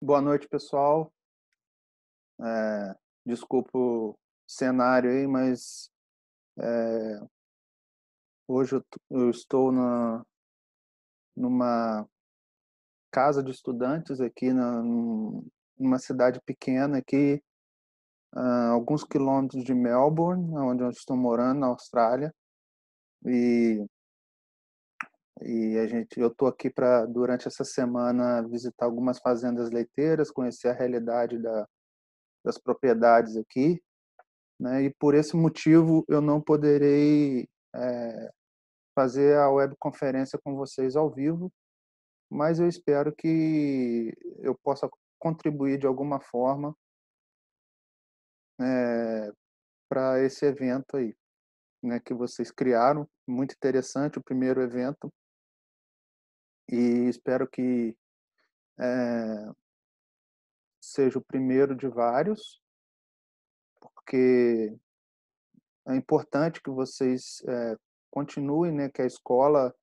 Boa noite, pessoal. É, desculpa o cenário aí, mas é, hoje eu, eu estou na, numa casa de estudantes aqui na, numa cidade pequena aqui, ah, alguns quilômetros de Melbourne, onde eu estou morando, na Austrália. E e a gente, eu estou aqui para durante essa semana visitar algumas fazendas leiteiras, conhecer a realidade da, das propriedades aqui, né? E por esse motivo eu não poderei é, fazer a webconferência com vocês ao vivo, mas eu espero que eu possa contribuir de alguma forma é, para esse evento aí, né? Que vocês criaram, muito interessante o primeiro evento e espero que é, seja o primeiro de vários, porque é importante que vocês é, continuem, né, que a escola,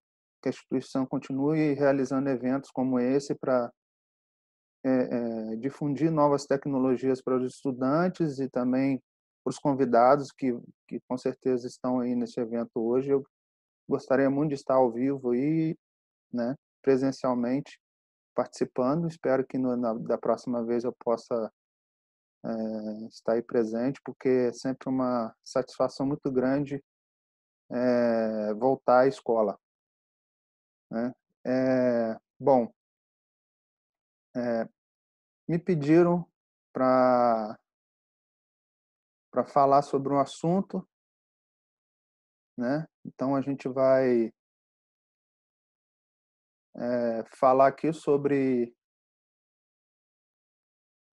que a instituição continue realizando eventos como esse para é, eh, difundir novas tecnologias para os estudantes e também para os convidados que, que com certeza estão aí nesse evento hoje. Eu gostaria muito de estar ao vivo aí, né? presencialmente participando. Espero que no, na, da próxima vez eu possa é, estar aí presente, porque é sempre uma satisfação muito grande é, voltar à escola. Né? É, bom, me pediram para para falar sobre um assunto, né? Então a gente vai é, falar aqui sobre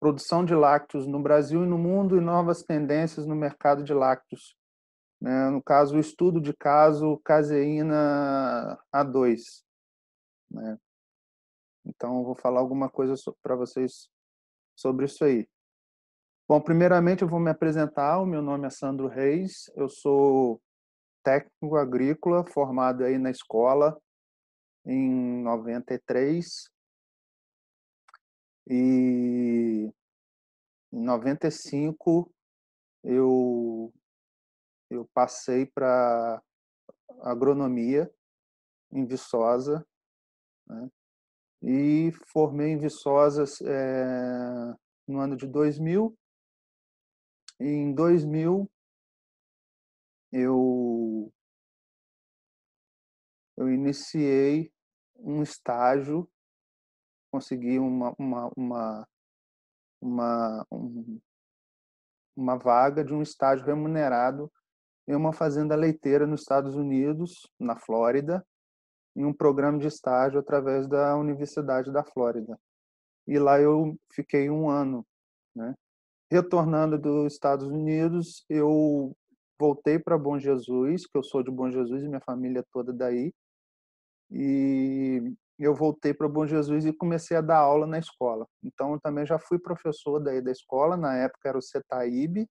produção de lácteos no Brasil e no mundo e novas tendências no mercado de lácteos. Né? No caso, o estudo de caso caseína A2. Né? Então, vou falar alguma coisa para vocês sobre isso aí. Bom, primeiramente eu vou me apresentar. O meu nome é Sandro Reis. Eu sou técnico agrícola formado aí na escola em 93 e em 95 eu eu passei para agronomia em Viçosa né? e formei em Viçosa é, eh, no ano de 2000 em 2000 eu eu iniciei um estágio, consegui uma, uma, uma, uma, um, uma vaga de um estágio remunerado em uma fazenda leiteira nos Estados Unidos, na Flórida, em um programa de estágio através da Universidade da Flórida. E lá eu fiquei um ano. Né? Retornando dos Estados Unidos, eu voltei para Bom Jesus, que eu sou de Bom Jesus e minha família é toda daí, e eu voltei para Bom Jesus e comecei a dar aula na escola. Então, eu também já fui professor daí da escola, na época era o CETAIB,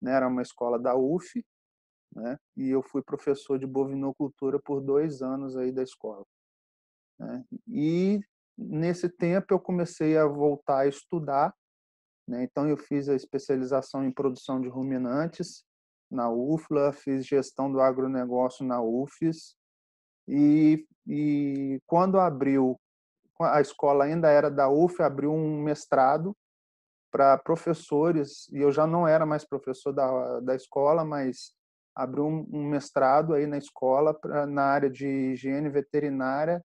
né, era uma escola da UF, né, e eu fui professor de bovinocultura por dois anos aí da escola. Né. E nesse tempo eu comecei a voltar a estudar, né, então eu fiz a especialização em produção de ruminantes na UFLA, fiz gestão do agronegócio na UFES, e, e quando abriu, a escola ainda era da UF, abriu um mestrado para professores, e eu já não era mais professor da, da escola, mas abriu um, um mestrado aí na escola pra, na área de higiene veterinária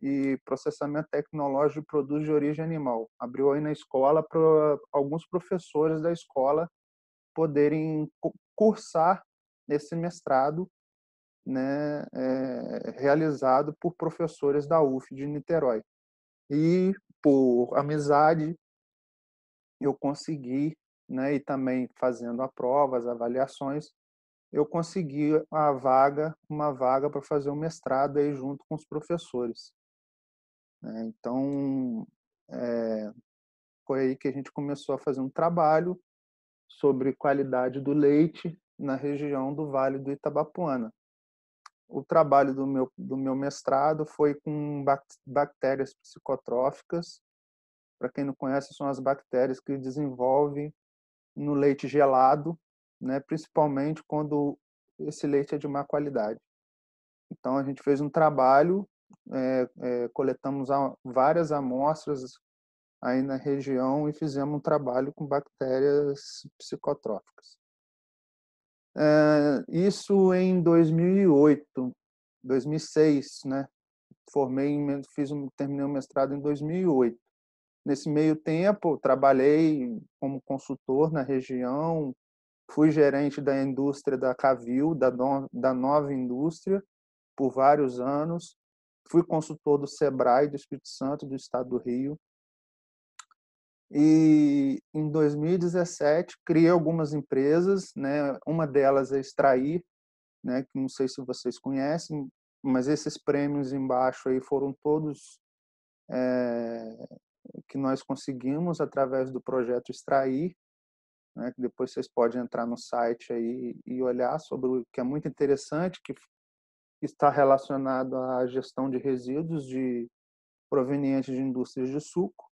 e processamento tecnológico de produtos de origem animal. Abriu aí na escola para alguns professores da escola poderem cursar esse mestrado né, é, realizado por professores da UF de Niterói. E por amizade, eu consegui, né, e também fazendo a prova, as avaliações, eu consegui a vaga, uma vaga para fazer o um mestrado aí junto com os professores. Né. então, é, foi aí que a gente começou a fazer um trabalho sobre qualidade do leite na região do Vale do Itabapuana o trabalho do meu, do meu mestrado foi com bactérias psicotróficas. Para quem não conhece, são as bactérias que desenvolvem no leite gelado, né, principalmente quando esse leite é de má qualidade. Então, a gente fez um trabalho, é, é, coletamos várias amostras aí na região e fizemos um trabalho com bactérias psicotróficas. Uh, isso em 2008, 2006, né? Formei, fiz um, terminei o mestrado em 2008. Nesse meio tempo, trabalhei como consultor na região, fui gerente da indústria da Cavil, da, da Nova Indústria, por vários anos. Fui consultor do SEBRAE do Espírito Santo, do Estado do Rio e em 2017 criei algumas empresas, né? Uma delas é Extrair, né? Que não sei se vocês conhecem, mas esses prêmios embaixo aí foram todos é, que nós conseguimos através do projeto Extrair, né? Que depois vocês podem entrar no site aí e olhar sobre o que é muito interessante, que está relacionado à gestão de resíduos de provenientes de indústrias de suco,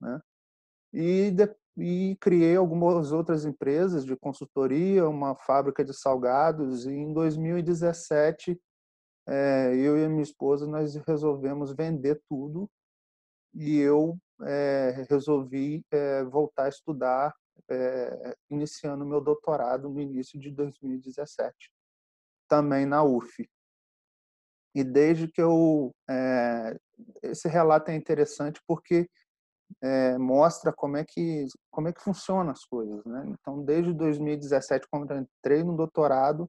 né? e, de, e criei algumas outras empresas de consultoria, uma fábrica de salgados, e em 2017 é, eh, eu e a minha esposa nós resolvemos vender tudo e eu é, resolvi é, voltar a estudar, iniciando meu doutorado no início de 2017, também na UF. E desde que eu. esse relato é interessante porque é, mostra como é que como é que funcionam as coisas, né? Então, desde 2017, quando eu entrei no doutorado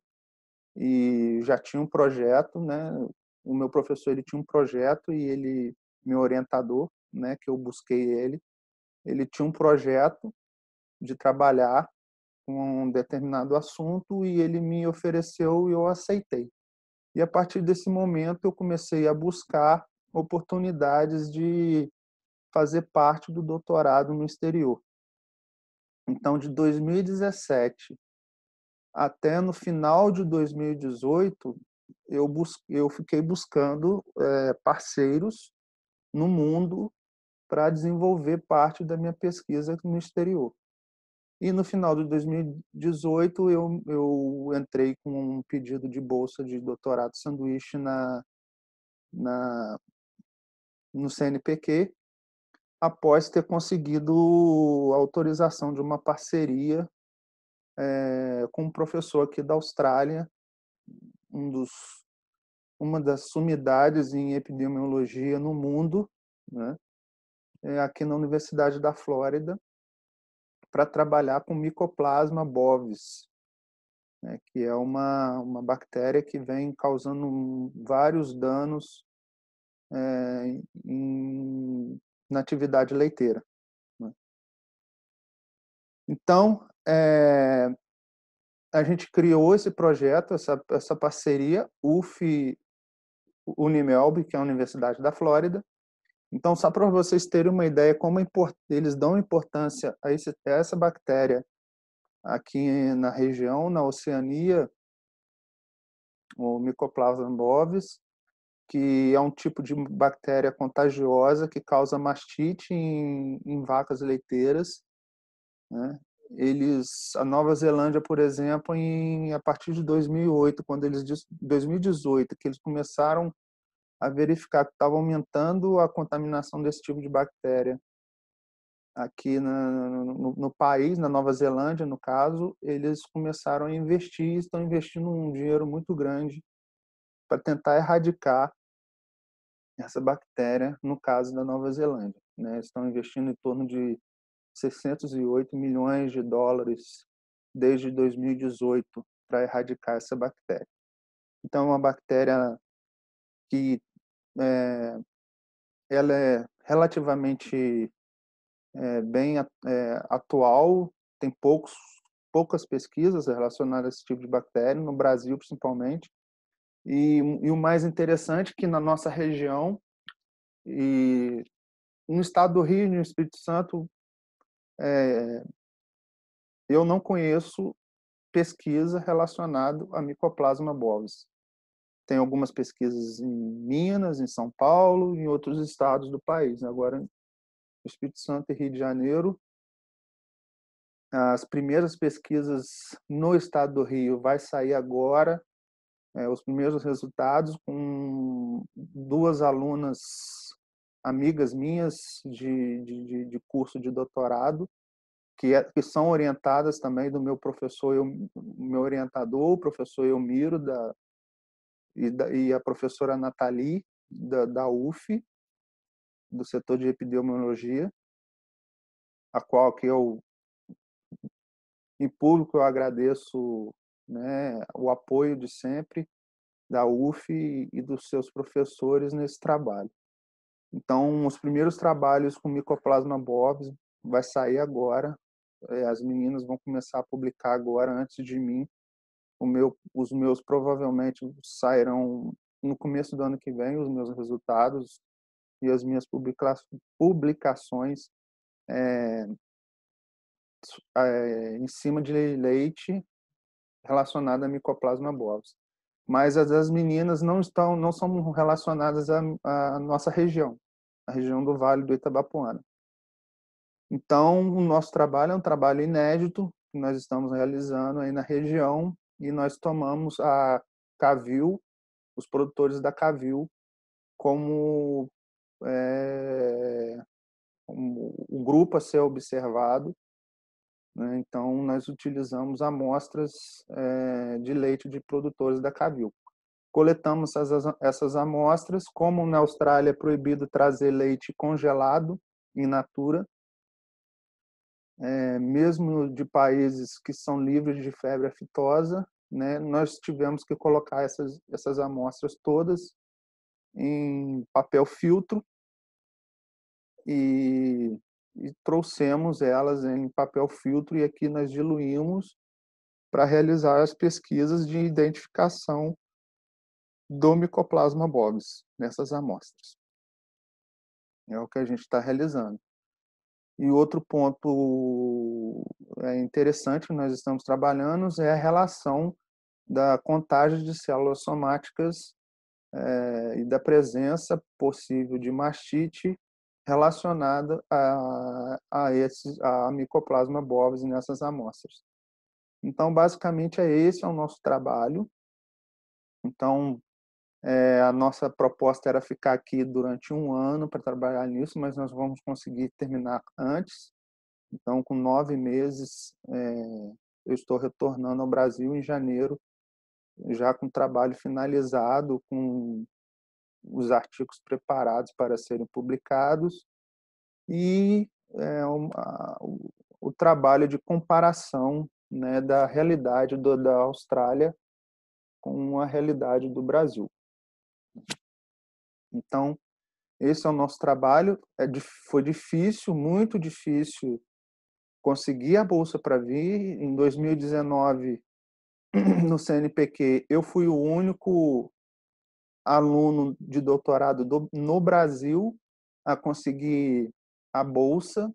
e já tinha um projeto, né? O meu professor ele tinha um projeto e ele meu orientador, né? Que eu busquei ele, ele tinha um projeto de trabalhar com um determinado assunto e ele me ofereceu e eu aceitei. E a partir desse momento eu comecei a buscar oportunidades de fazer parte do doutorado no exterior. Então, de 2017 até no final de 2018, eu, eu fiquei buscando é, parceiros no mundo para desenvolver parte da minha pesquisa no exterior. E no final de 2018, eu, eu entrei com um pedido de bolsa de doutorado sanduíche na, na, no CNPq, após ter conseguido autorização de uma parceria é, com um professor aqui da Austrália, um dos, uma das sumidades em epidemiologia no mundo, né, é aqui na Universidade da Flórida, para trabalhar com Mycoplasma bovis, né, que é uma, uma bactéria que vem causando vários danos é, em na atividade leiteira. Né. Então, é, a gente criou esse projeto, essa, essa parceria UF-Unimelb, que é a Universidade da Flórida. Então, só para vocês terem uma ideia como é eles dão importância a, esse, a essa bactéria aqui na região, na Oceania, o Mycoplasma bovis, que é um tipo de bactéria contagiosa que causa mastite em, em vacas leiteiras. Né? Eles, a Nova Zelândia, por exemplo, em, a partir de 2008, quando eles 2018, que eles começaram a verificar que estava aumentando a contaminação desse tipo de bactéria aqui na, no, no, país, na Nova Zelândia, no caso, eles começaram a investir, estão investindo um dinheiro muito grande para tentar erradicar essa bactéria no caso da Nova Zelândia. Né? Estão investindo em torno de 608 milhões de dólares desde 2018 para erradicar essa bactéria. Então, é uma bactéria que é, ela é relativamente é, bem é, atual, tem poucos, poucas pesquisas relacionadas a esse tipo de bactéria, no Brasil principalmente, e, e o mais interessante é que na nossa região e no estado do Rio, no Espírito Santo, é, eu não conheço pesquisa relacionada a Mycoplasma bovis. Tem algumas pesquisas em Minas, em São Paulo, em outros estados do país. Agora, Espírito Santo e Rio de Janeiro, as primeiras pesquisas no estado do Rio vai sair agora é, os primeiros resultados com duas alunas amigas minhas de, de, de curso de doutorado, que, é, que, são orientadas também do meu professor, eu, meu orientador, o professor Elmiro da, e, da, e a professora Nathalie da, da UF, do setor de epidemiologia, a qual que eu, em público, eu agradeço né, o apoio de sempre da UF e dos seus professores nesse trabalho. Então, os primeiros trabalhos com Mycoplasma bovis vai sair agora. Eh, as meninas vão começar a publicar agora, antes de mim. Meu, os meus provavelmente sairão no começo do ano que vem, os meus resultados e as minhas publicações é, é, em cima de leite relacionada a Mycoplasma bovis. Mas as, as meninas não estão, não são relacionadas à, à nossa região, a região do Vale do Itabapoana. Então, o nosso trabalho é um trabalho inédito que nós estamos realizando aí na região e nós tomamos a Cavil, os produtores da Cavil, como, é, como o grupo a ser observado né? Então, nós utilizamos amostras é, de leite de produtores da Cavilco. Coletamos essas, essas amostras, como na Austrália é proibido trazer leite congelado in natura, é, mesmo de países que são livres de febre aftosa, né, nós tivemos que colocar essas, essas amostras todas em papel filtro e e trouxemos elas em papel filtro e aqui nós diluímos para realizar as pesquisas de identificação do Mycoplasma bovis nessas amostras. É o que a gente está realizando. E outro ponto é interessante que nós estamos trabalhando é a relação da contagem de células somáticas é, e da presença possível de mastite relacionada a, a, esses, a micoplasma bovis nessas amostras. Então, basicamente, é esse é o nosso trabalho. Então, é, a nossa proposta era ficar aqui durante um ano para trabalhar nisso, mas nós vamos conseguir terminar antes. Então, com nove meses, é, eu estou retornando ao Brasil em janeiro, já com o trabalho finalizado, com os artigos preparados para serem publicados e é, uma, o, o, trabalho de comparação né, da realidade do, da Austrália com a realidade do Brasil. Então, esse é o nosso trabalho. É, foi difícil, muito difícil conseguir a bolsa para vir. Em 2019, no CNPq, eu fui o único aluno de doutorado do, no Brasil a conseguir a bolsa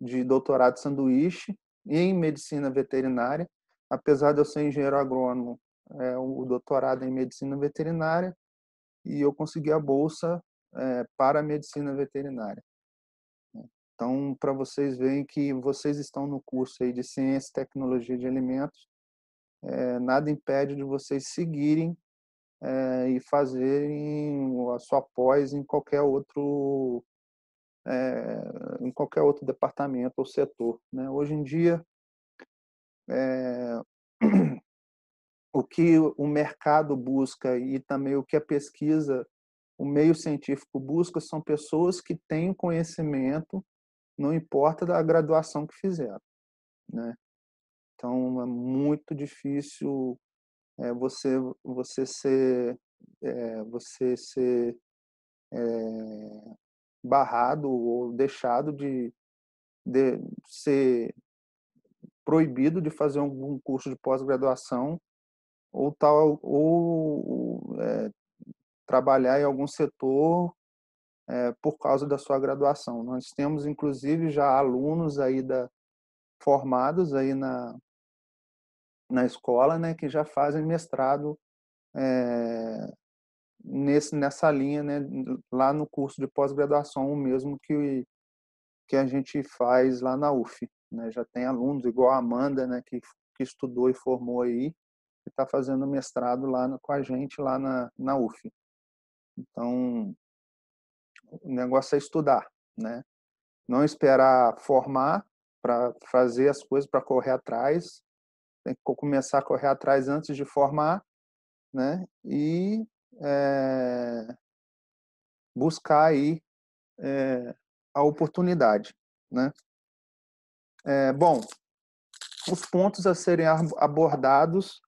de doutorado sanduíche em medicina veterinária, apesar de eu ser engenheiro agrônomo, é, o doutorado é em medicina veterinária e eu consegui a bolsa é, para a medicina veterinária. Então, para vocês verem que vocês estão no curso aí de ciência e tecnologia de alimentos, é, nada impede de vocês seguirem é, e fazer a sua pós em qualquer outro é, em qualquer outro departamento ou setor. Né? Hoje em dia, é, o que o mercado busca e também o que a pesquisa, o meio científico busca, são pessoas que têm conhecimento, não importa da graduação que fizeram. Né? Então, é muito difícil é, você você ser é, você ser é, barrado ou deixado de, de ser proibido de fazer algum curso de pós-graduação ou tal ou é, trabalhar em algum setor é, por causa da sua graduação. Nós temos inclusive já alunos aí da formados aí na na escola, né, que já fazem mestrado é, nesse, nessa linha, né, lá no curso de pós-graduação, o mesmo que, que a gente faz lá na UF. Né, já tem alunos, igual a Amanda, né, que, que estudou e formou aí, que está fazendo mestrado lá no, com a gente lá na, na UF. Então, o negócio é estudar, né? Não esperar formar para fazer as coisas, para correr atrás, tem que começar a correr atrás antes de formar, né? E é, buscar aí é, a oportunidade, né? É, bom, os pontos a serem abordados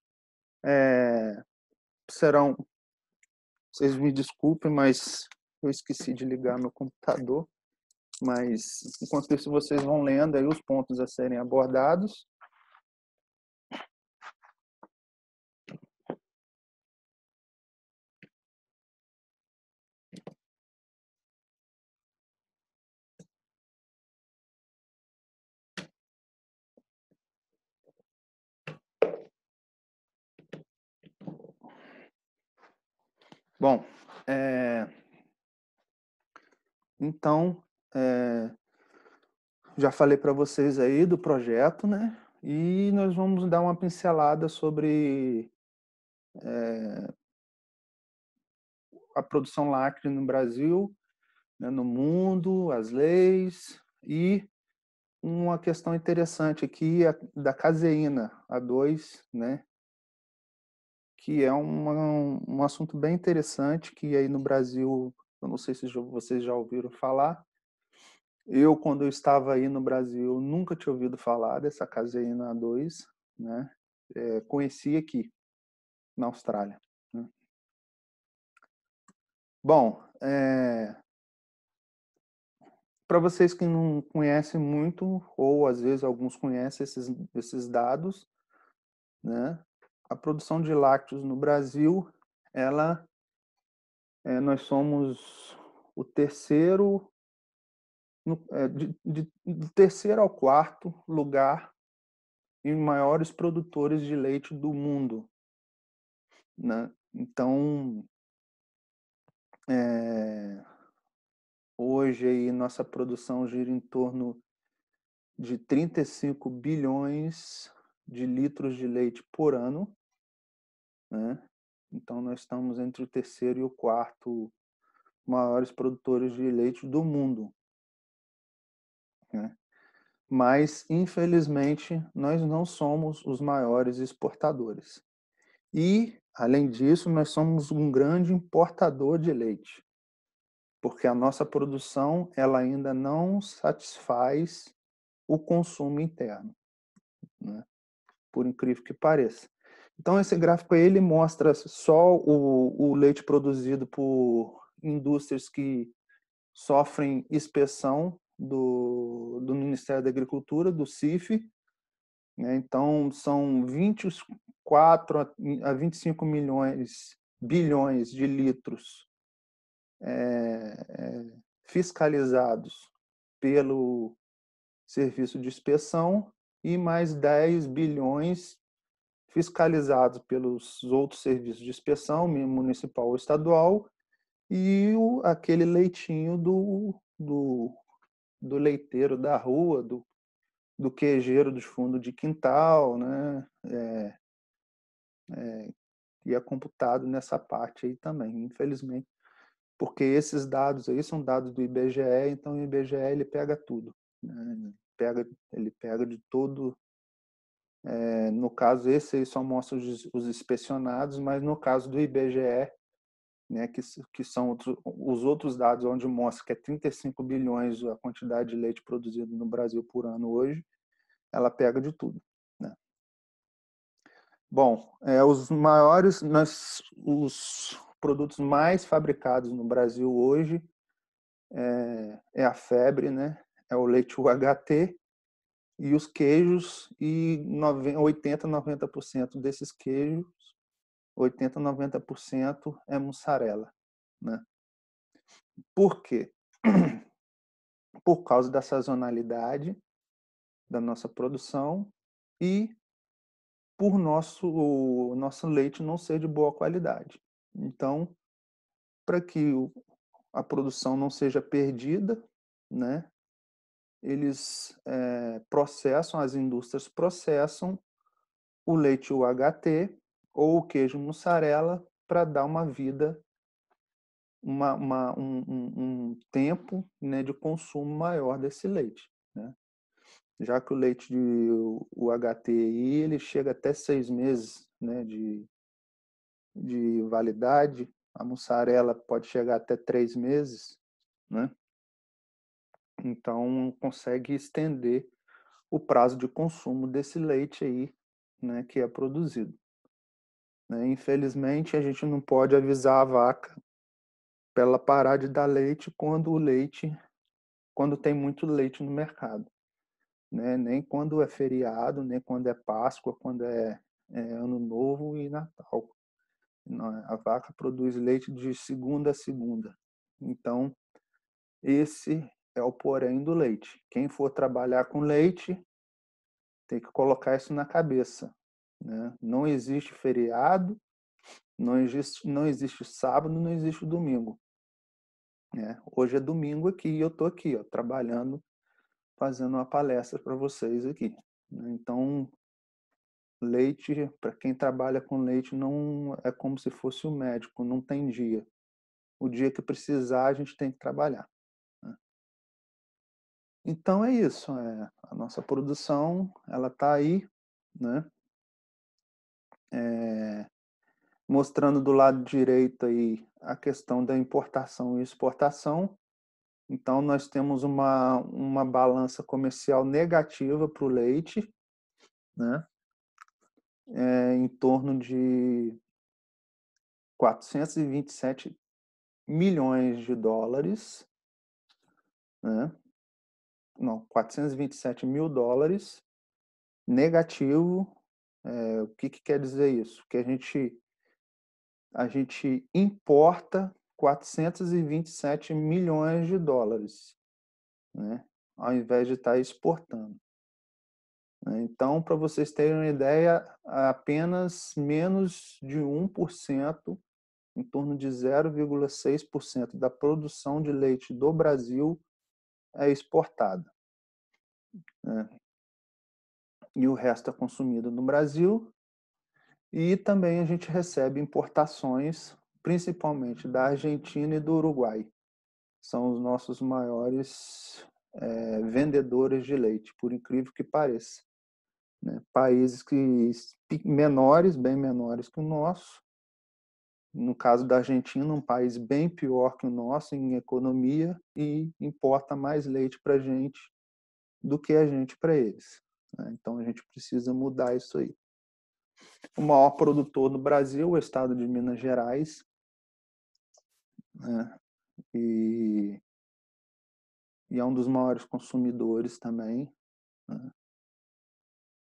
serão, vocês me desculpem, mas eu esqueci de ligar meu computador, mas enquanto isso vocês vão lendo aí os pontos a serem abordados. Bom, é... então, é... já falei para vocês aí do projeto, né? E nós vamos dar uma pincelada sobre é... a produção lacre no Brasil, né? no mundo, as leis e uma questão interessante aqui da caseína, A2, né? que é um, um, um assunto bem interessante que aí no Brasil, eu não sei se vocês já ouviram falar, eu, quando eu estava aí no Brasil, nunca tinha ouvido falar dessa caseína 2, né? É, conheci aqui, na Austrália. Né? Bom, é... para vocês que não conhecem muito, ou às vezes alguns conhecem esses, esses dados, né? a produção de lácteos no Brasil, ela é, nós somos o terceiro no, é, de, de, do terceiro ao quarto lugar em maiores produtores de leite do mundo. Né? Então, é, hoje aí, nossa produção gira em torno de 35 bilhões de litros de leite por ano. Né? Então, nós estamos entre o terceiro e o quarto maiores produtores de leite do mundo. Né? Mas, infelizmente, nós não somos os maiores exportadores. E, além disso, nós somos um grande importador de leite, porque a nossa produção ela ainda não satisfaz o consumo interno, né? por incrível que pareça. Então, esse gráfico aí, ele mostra só o, o leite produzido por indústrias que sofrem inspeção do, do Ministério da Agricultura, do CIF. Né? Então, são 24 a 25 milhões, bilhões de litros é, é, fiscalizados pelo Serviço de Inspeção e mais 10 bilhões fiscalizados pelos outros serviços de inspeção, municipal ou estadual, e o, aquele leitinho do, do, do, leiteiro da rua, do, do queijeiro do fundo de quintal, né? É, é, e é computado nessa parte aí também, infelizmente, porque esses dados aí são dados do IBGE, então o IBGE ele pega tudo, né? ele, pega, ele pega de todo é, no caso, esse aí só mostra os, os inspecionados, mas no caso do IBGE, né, que, que são outro, os outros dados onde mostra que é 35 bilhões a quantidade de leite produzido no Brasil por ano hoje, ela pega de tudo. Né? Bom, é, os maiores, os produtos mais fabricados no Brasil hoje é, é a febre, né? é o leite UHT, e os queijos, e 90, 80, 90% desses queijos, 80, 90% é mussarela. Né? Por quê? Por causa da sazonalidade da nossa produção e por nosso, o nosso leite não ser de boa qualidade. Então, para que a produção não seja perdida, né, eles é, processam, as indústrias processam o leite UHT ou o queijo mussarela para dar uma vida, uma, uma um, um, tempo né, de consumo maior desse leite. Né? Já que o leite de UHT ele chega até seis meses né, de, de validade, a mussarela pode chegar até três meses, né? Então, consegue estender o prazo de consumo desse leite aí, né, que é produzido. Né? Infelizmente, a gente não pode avisar a vaca para ela parar de dar leite quando o leite, quando tem muito leite no mercado. Né? Nem quando é feriado, nem quando é Páscoa, quando é, é Ano Novo e Natal. É? A vaca produz leite de segunda a segunda. Então, esse é o porém do leite. Quem for trabalhar com leite tem que colocar isso na cabeça. Né? Não existe feriado, não existe, não existe sábado, não existe domingo. Né? Hoje é domingo aqui e eu estou aqui, ó, trabalhando, fazendo uma palestra para vocês aqui. Né? Então, leite, para quem trabalha com leite, não é como se fosse o um médico, não tem dia. O dia que precisar, a gente tem que trabalhar. Então é isso, é, a nossa produção ela está aí, né? É, mostrando do lado direito aí a questão da importação e exportação. Então nós temos uma, uma balança comercial negativa para o leite, né? É, em torno de 427 milhões de dólares, né? não, 427 mil dólares negativo. É, o que, que quer dizer isso? Que a gente, a gente importa 427 milhões de dólares, né? ao invés de estar tá exportando. Né. Então, para vocês terem uma ideia, apenas menos de 1%, em torno de 0,6% da produção de leite do Brasil é exportada. Né? E o resto é consumido no Brasil. E também a gente recebe importações, principalmente da Argentina e do Uruguai. São os nossos maiores é, vendedores de leite, por incrível que pareça. Né? Países que menores, bem menores que o nosso, no caso da Argentina, um país bem pior que o nosso em economia e importa mais leite para a gente do que a gente para eles. Né? Então a gente precisa mudar isso aí. O maior produtor do Brasil, o estado de Minas Gerais, né? e, e, é um dos maiores consumidores também. Né?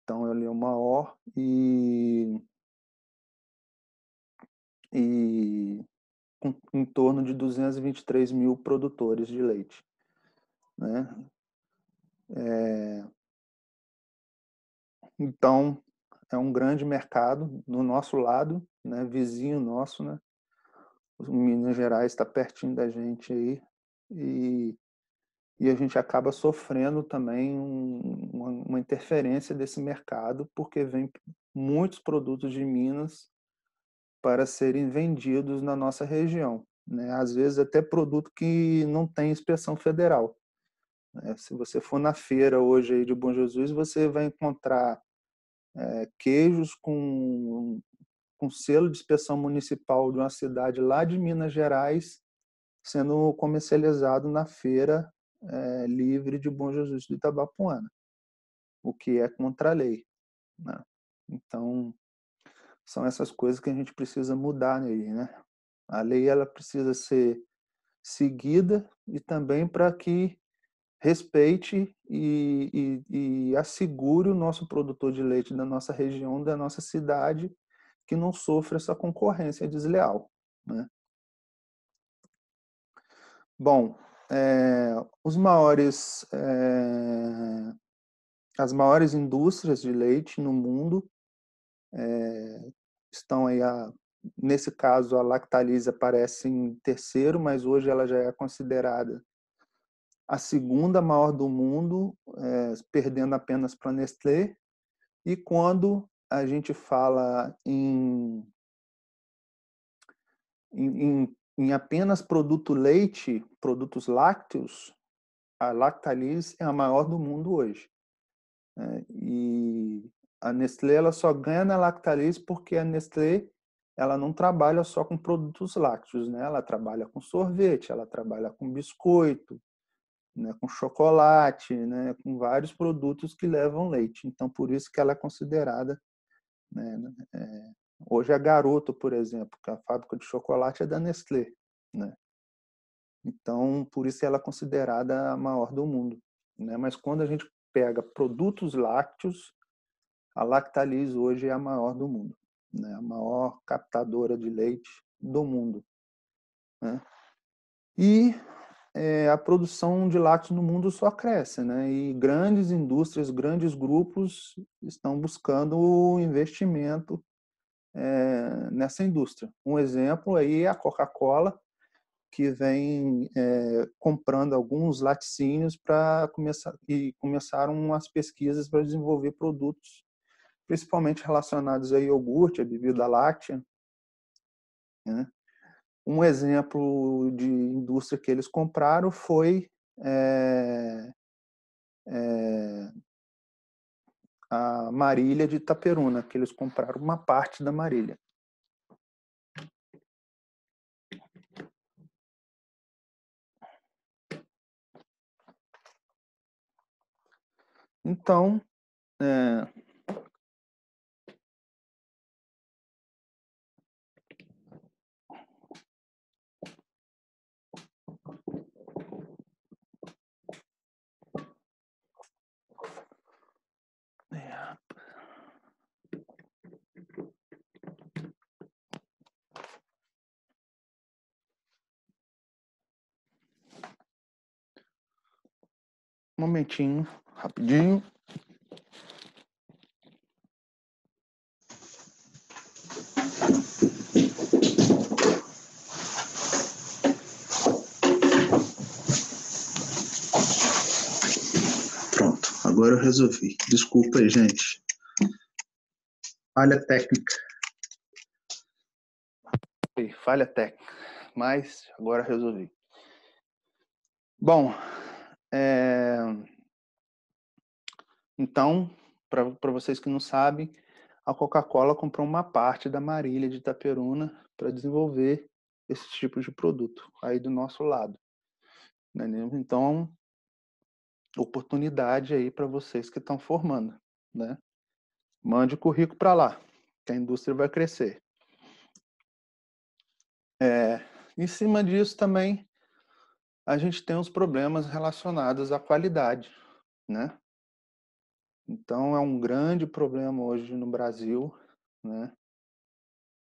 Então ele é o maior e e em torno de 223 mil produtores de leite. Né? É, então, é um grande mercado no nosso lado, né? vizinho nosso, né? O Minas Gerais está pertinho da gente aí e, e a gente acaba sofrendo também um, uma, uma interferência desse mercado porque vem muitos produtos de Minas para serem vendidos na nossa região. Né? Às vezes, até produto que não tem inspeção federal. Né? Se você for na feira hoje aí de Bom Jesus, você vai encontrar é, queijos com, com selo de inspeção municipal de uma cidade lá de Minas Gerais sendo comercializado na feira é, livre de Bom Jesus do Itabapuana, o que é contra a lei. Né? Então, são essas coisas que a gente precisa mudar nele, né? A lei ela precisa ser seguida e também para que respeite e, e, e, assegure o nosso produtor de leite da nossa região, da nossa cidade, que não sofra essa concorrência desleal. Né? Bom, é, os maiores, é, as maiores indústrias de leite no mundo é, estão aí, a, nesse caso, a lactalise aparece em terceiro, mas hoje ela já é considerada a segunda maior do mundo, é, perdendo apenas para a Nestlé. E quando a gente fala em, em, em apenas produto leite, produtos lácteos, a lactalise é a maior do mundo hoje. É, e a Nestlé ela só ganha na lactalise porque a Nestlé ela não trabalha só com produtos lácteos, né? Ela trabalha com sorvete, ela trabalha com biscoito, né? com chocolate, né? Com vários produtos que levam leite. Então, por isso que ela é considerada, né? É, hoje a Garoto, por exemplo, que é a fábrica de chocolate é da Nestlé, né? Então, por isso ela é considerada a maior do mundo, né? Mas quando a gente pega produtos lácteos, a Lactalis hoje é a maior do mundo, né? a maior captadora de leite do mundo. Né? E é, a produção de lácteos no mundo só cresce, né? E grandes indústrias, grandes grupos estão buscando o investimento é, nessa indústria. Um exemplo aí é a Coca-Cola, que vem é, comprando alguns laticínios para começar e começaram as pesquisas para desenvolver produtos principalmente relacionados a iogurte, a bebida láctea. Né? Um exemplo de indústria que eles compraram foi é, é, a Marília de Itaperuna, que eles compraram uma parte da Marília. Então, é, Momentinho, rapidinho. Pronto, agora eu resolvi. Desculpa aí, gente. Falha técnica. Falha técnica, mas agora resolvi. Bom, é... Então, para vocês que não sabem, a Coca-Cola comprou uma parte da Marília de Itaperuna para desenvolver esses tipos de produto aí do nosso lado. Né, né? Então, oportunidade aí para vocês que estão formando, né? Mande o currículo para lá, que a indústria vai crescer. É, em cima disso também, a gente tem os problemas relacionados à qualidade, né? Então é um grande problema hoje no Brasil, né?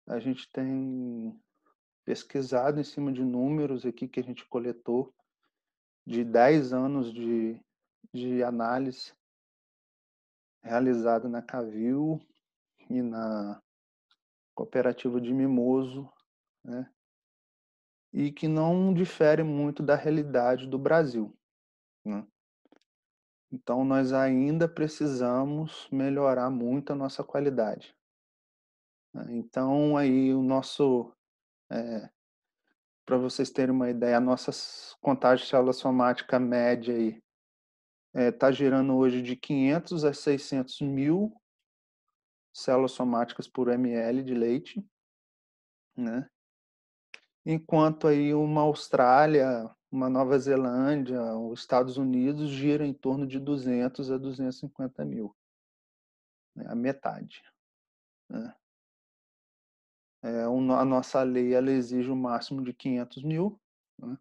A gente tem pesquisado em cima de números aqui que a gente coletou de 10 anos de, de análise realizada na Cavil e na cooperativa de Mimoso, né? e que não difere muito da realidade do Brasil. Né? Então, nós ainda precisamos melhorar muito a nossa qualidade. Né? Então, aí o nosso. É, Para vocês terem uma ideia, a nossa contagem de célula somática média aí está é, tá girando hoje de 500 a 600 mil células somáticas por ml de leite, né? enquanto aí uma Austrália, uma Nova Zelândia, os Estados Unidos gira em torno de 200 a 250 mil, né? a metade. Né? É, a nossa lei ela exige o um máximo de 500 mil, né?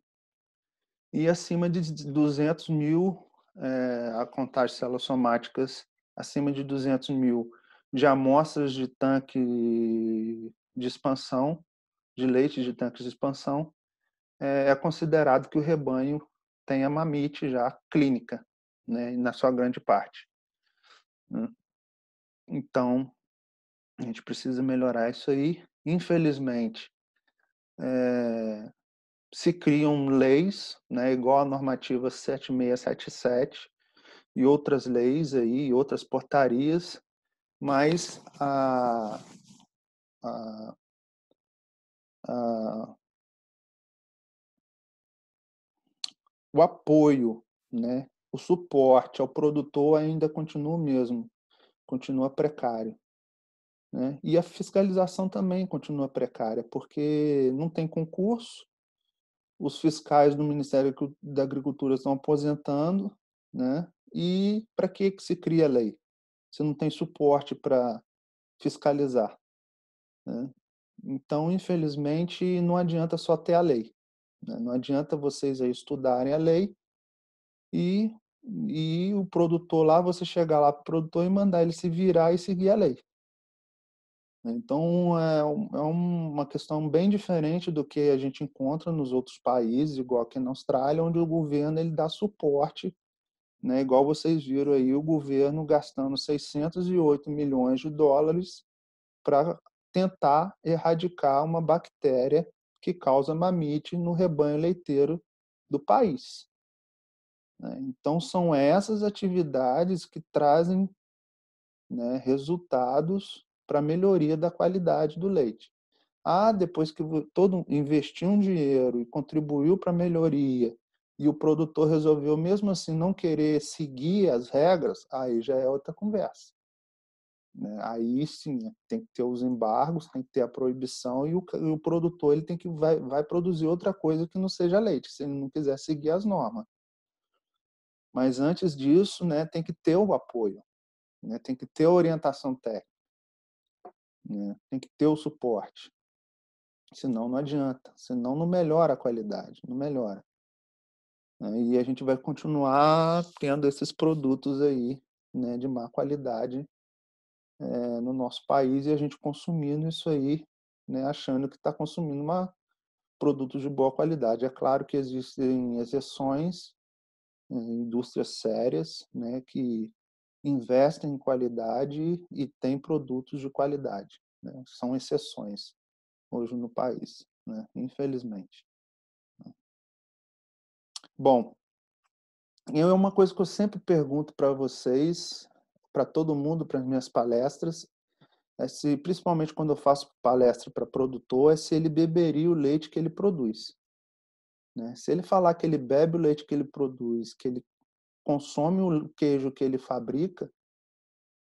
e acima de 200 mil, é, a contagem de células somáticas, acima de 200 mil de amostras de tanque de expansão, de leite de tanques de expansão, eh, é considerado que o rebanho tem a mamite já clínica, né, na sua grande parte. Né. Então, a gente precisa melhorar isso aí. Infelizmente, é, se criam leis, né, igual a normativa 7677 e outras leis aí, outras portarias, mas a, a, ah, o apoio, né, o suporte ao produtor ainda continua o mesmo, continua precário. Né? E a fiscalização também continua precária, porque não tem concurso, os fiscais do Ministério da Agricultura estão aposentando, né? e para que, que se cria a lei? Você não tem suporte para fiscalizar. Né? Então, infelizmente, não adianta só ter a lei. Né? Não adianta vocês aí estudarem a lei e, e o produtor lá, você chegar lá para o produtor e mandar ele se virar e seguir a lei. Então, é, é uma questão bem diferente do que a gente encontra nos outros países, igual aqui na Austrália, onde o governo ele dá suporte né, igual vocês viram aí, o governo gastando 608 milhões de dólares para tentar erradicar uma bactéria que causa mamite no rebanho leiteiro do país. Né? Então, são essas atividades que trazem né, resultados para a melhoria da qualidade do leite. Ah, depois que todo investiu um dinheiro e contribuiu para a melhoria e o produtor resolveu mesmo assim não querer seguir as regras, aí já é outra conversa. Né? Aí sim, tem que ter os embargos, tem que ter a proibição e o, e o produtor ele tem que vai, vai produzir outra coisa que não seja leite, se ele não quiser seguir as normas. Mas antes disso, né, tem que ter o apoio, né, tem que ter a orientação técnica, né, tem que ter o suporte. Senão não adianta, senão não melhora a qualidade, não melhora. Né? E a gente vai continuar tendo esses produtos aí né, de má qualidade é, no nosso país e a gente consumindo isso aí, né, achando que está consumindo uma, produtos de boa qualidade. É claro que existem exceções, eh, indústrias sérias, né, que investem em qualidade e têm produtos de qualidade. Né? São exceções hoje no país, né? infelizmente. Né. Bom, eu é uma coisa que eu sempre pergunto para vocês, para todo mundo para as minhas palestras é se, principalmente quando eu faço palestra para produtor, é se ele beberia o leite que ele produz. Né? Se ele falar que ele bebe o leite que ele produz, que ele consome o queijo que ele fabrica,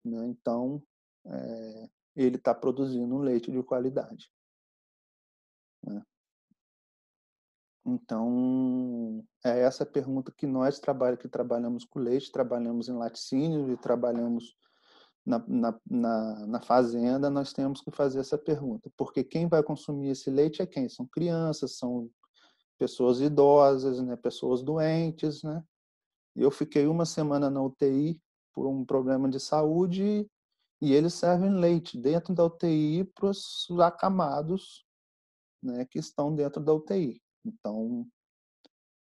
né? então é, ele está produzindo um leite de qualidade. Né? Então, é essa pergunta que nós trabalha, que trabalhamos com leite, trabalhamos em laticínio e trabalhamos na, na, na, na, fazenda, nós temos que fazer essa pergunta. Porque quem vai consumir esse leite é quem? São crianças, são pessoas idosas, né? pessoas doentes. Né? Eu fiquei uma semana na UTI por um problema de saúde e eles servem leite dentro da UTI para os acamados né, que estão dentro da UTI. Então,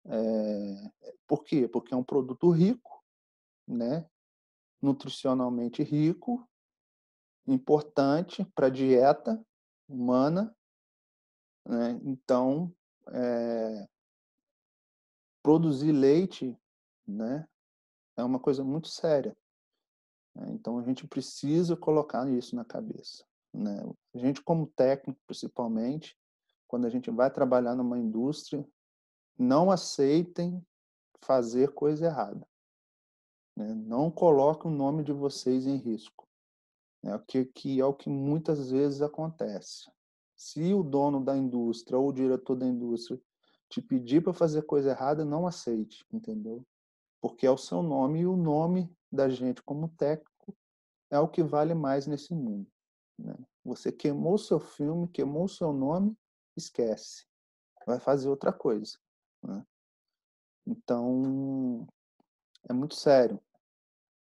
é, por quê? Porque é um produto rico, né? nutricionalmente rico, importante para a dieta humana. Né? Então, é, produzir leite né, é uma coisa muito séria. Né, então, a gente precisa colocar isso na cabeça. Né? A gente, como técnico, principalmente, quando a gente vai trabalhar numa indústria, não aceitem fazer coisa errada. Né? Não coloquem o nome de vocês em risco. Né? Que, que é o que muitas vezes acontece. Se o dono da indústria ou o diretor da indústria te pedir para fazer coisa errada, não aceite, entendeu? Porque é o seu nome e o nome da gente como técnico é o que vale mais nesse mundo. Né? Você queimou seu filme, queimou seu nome, esquece, vai fazer outra coisa. Né? Então, é muito sério.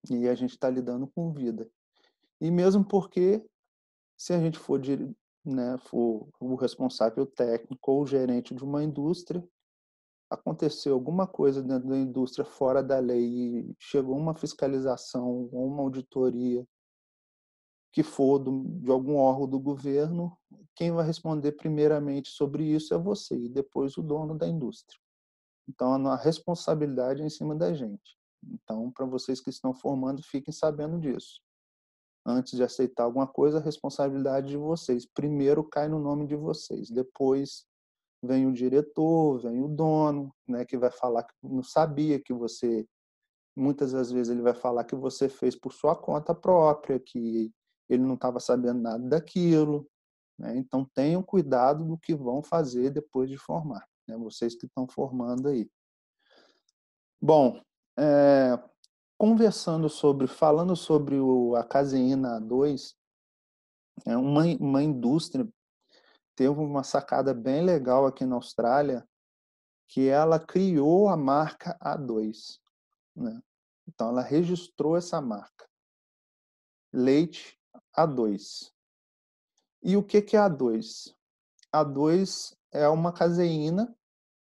E a gente está lidando com vida. E mesmo porque, se a gente for, né, for o responsável técnico ou o gerente de uma indústria, aconteceu alguma coisa dentro da indústria fora da lei e chegou uma fiscalização ou uma auditoria que for do, de algum órgão do governo, quem vai responder primeiramente sobre isso é você e depois o dono da indústria. Então a responsabilidade é em cima da gente. Então, para vocês que estão formando, fiquem sabendo disso. Antes de aceitar alguma coisa, a responsabilidade de vocês. Primeiro cai no nome de vocês, depois vem o diretor, vem o dono, né, que vai falar que não sabia que você muitas das vezes ele vai falar que você fez por sua conta própria, que ele não estava sabendo nada daquilo. Né? Então tenham cuidado do que vão fazer depois de formar, né? vocês que estão formando aí. Bom, é, conversando sobre, falando sobre o, a caseína A2, é uma, uma indústria teve uma sacada bem legal aqui na Austrália, que ela criou a marca A2. Né? Então, ela registrou essa marca. Leite a2. E o que, que é A2? A2 é uma caseína,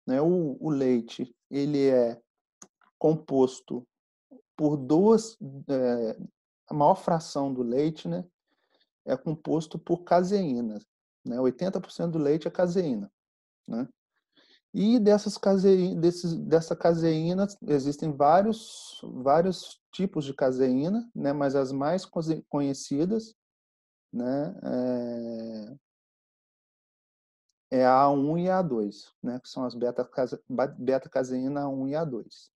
né? o, o leite ele é composto por duas, é, a maior fração do leite né, é composto por caseína. Né? 80% do leite é caseína. Né? E dessas caseína, desses, dessa caseína, existem vários, vários tipos de caseína, né? mas as mais conhecidas né? É, é a A1 e a A2, né? Que são as beta-caseína beta A1 e A2.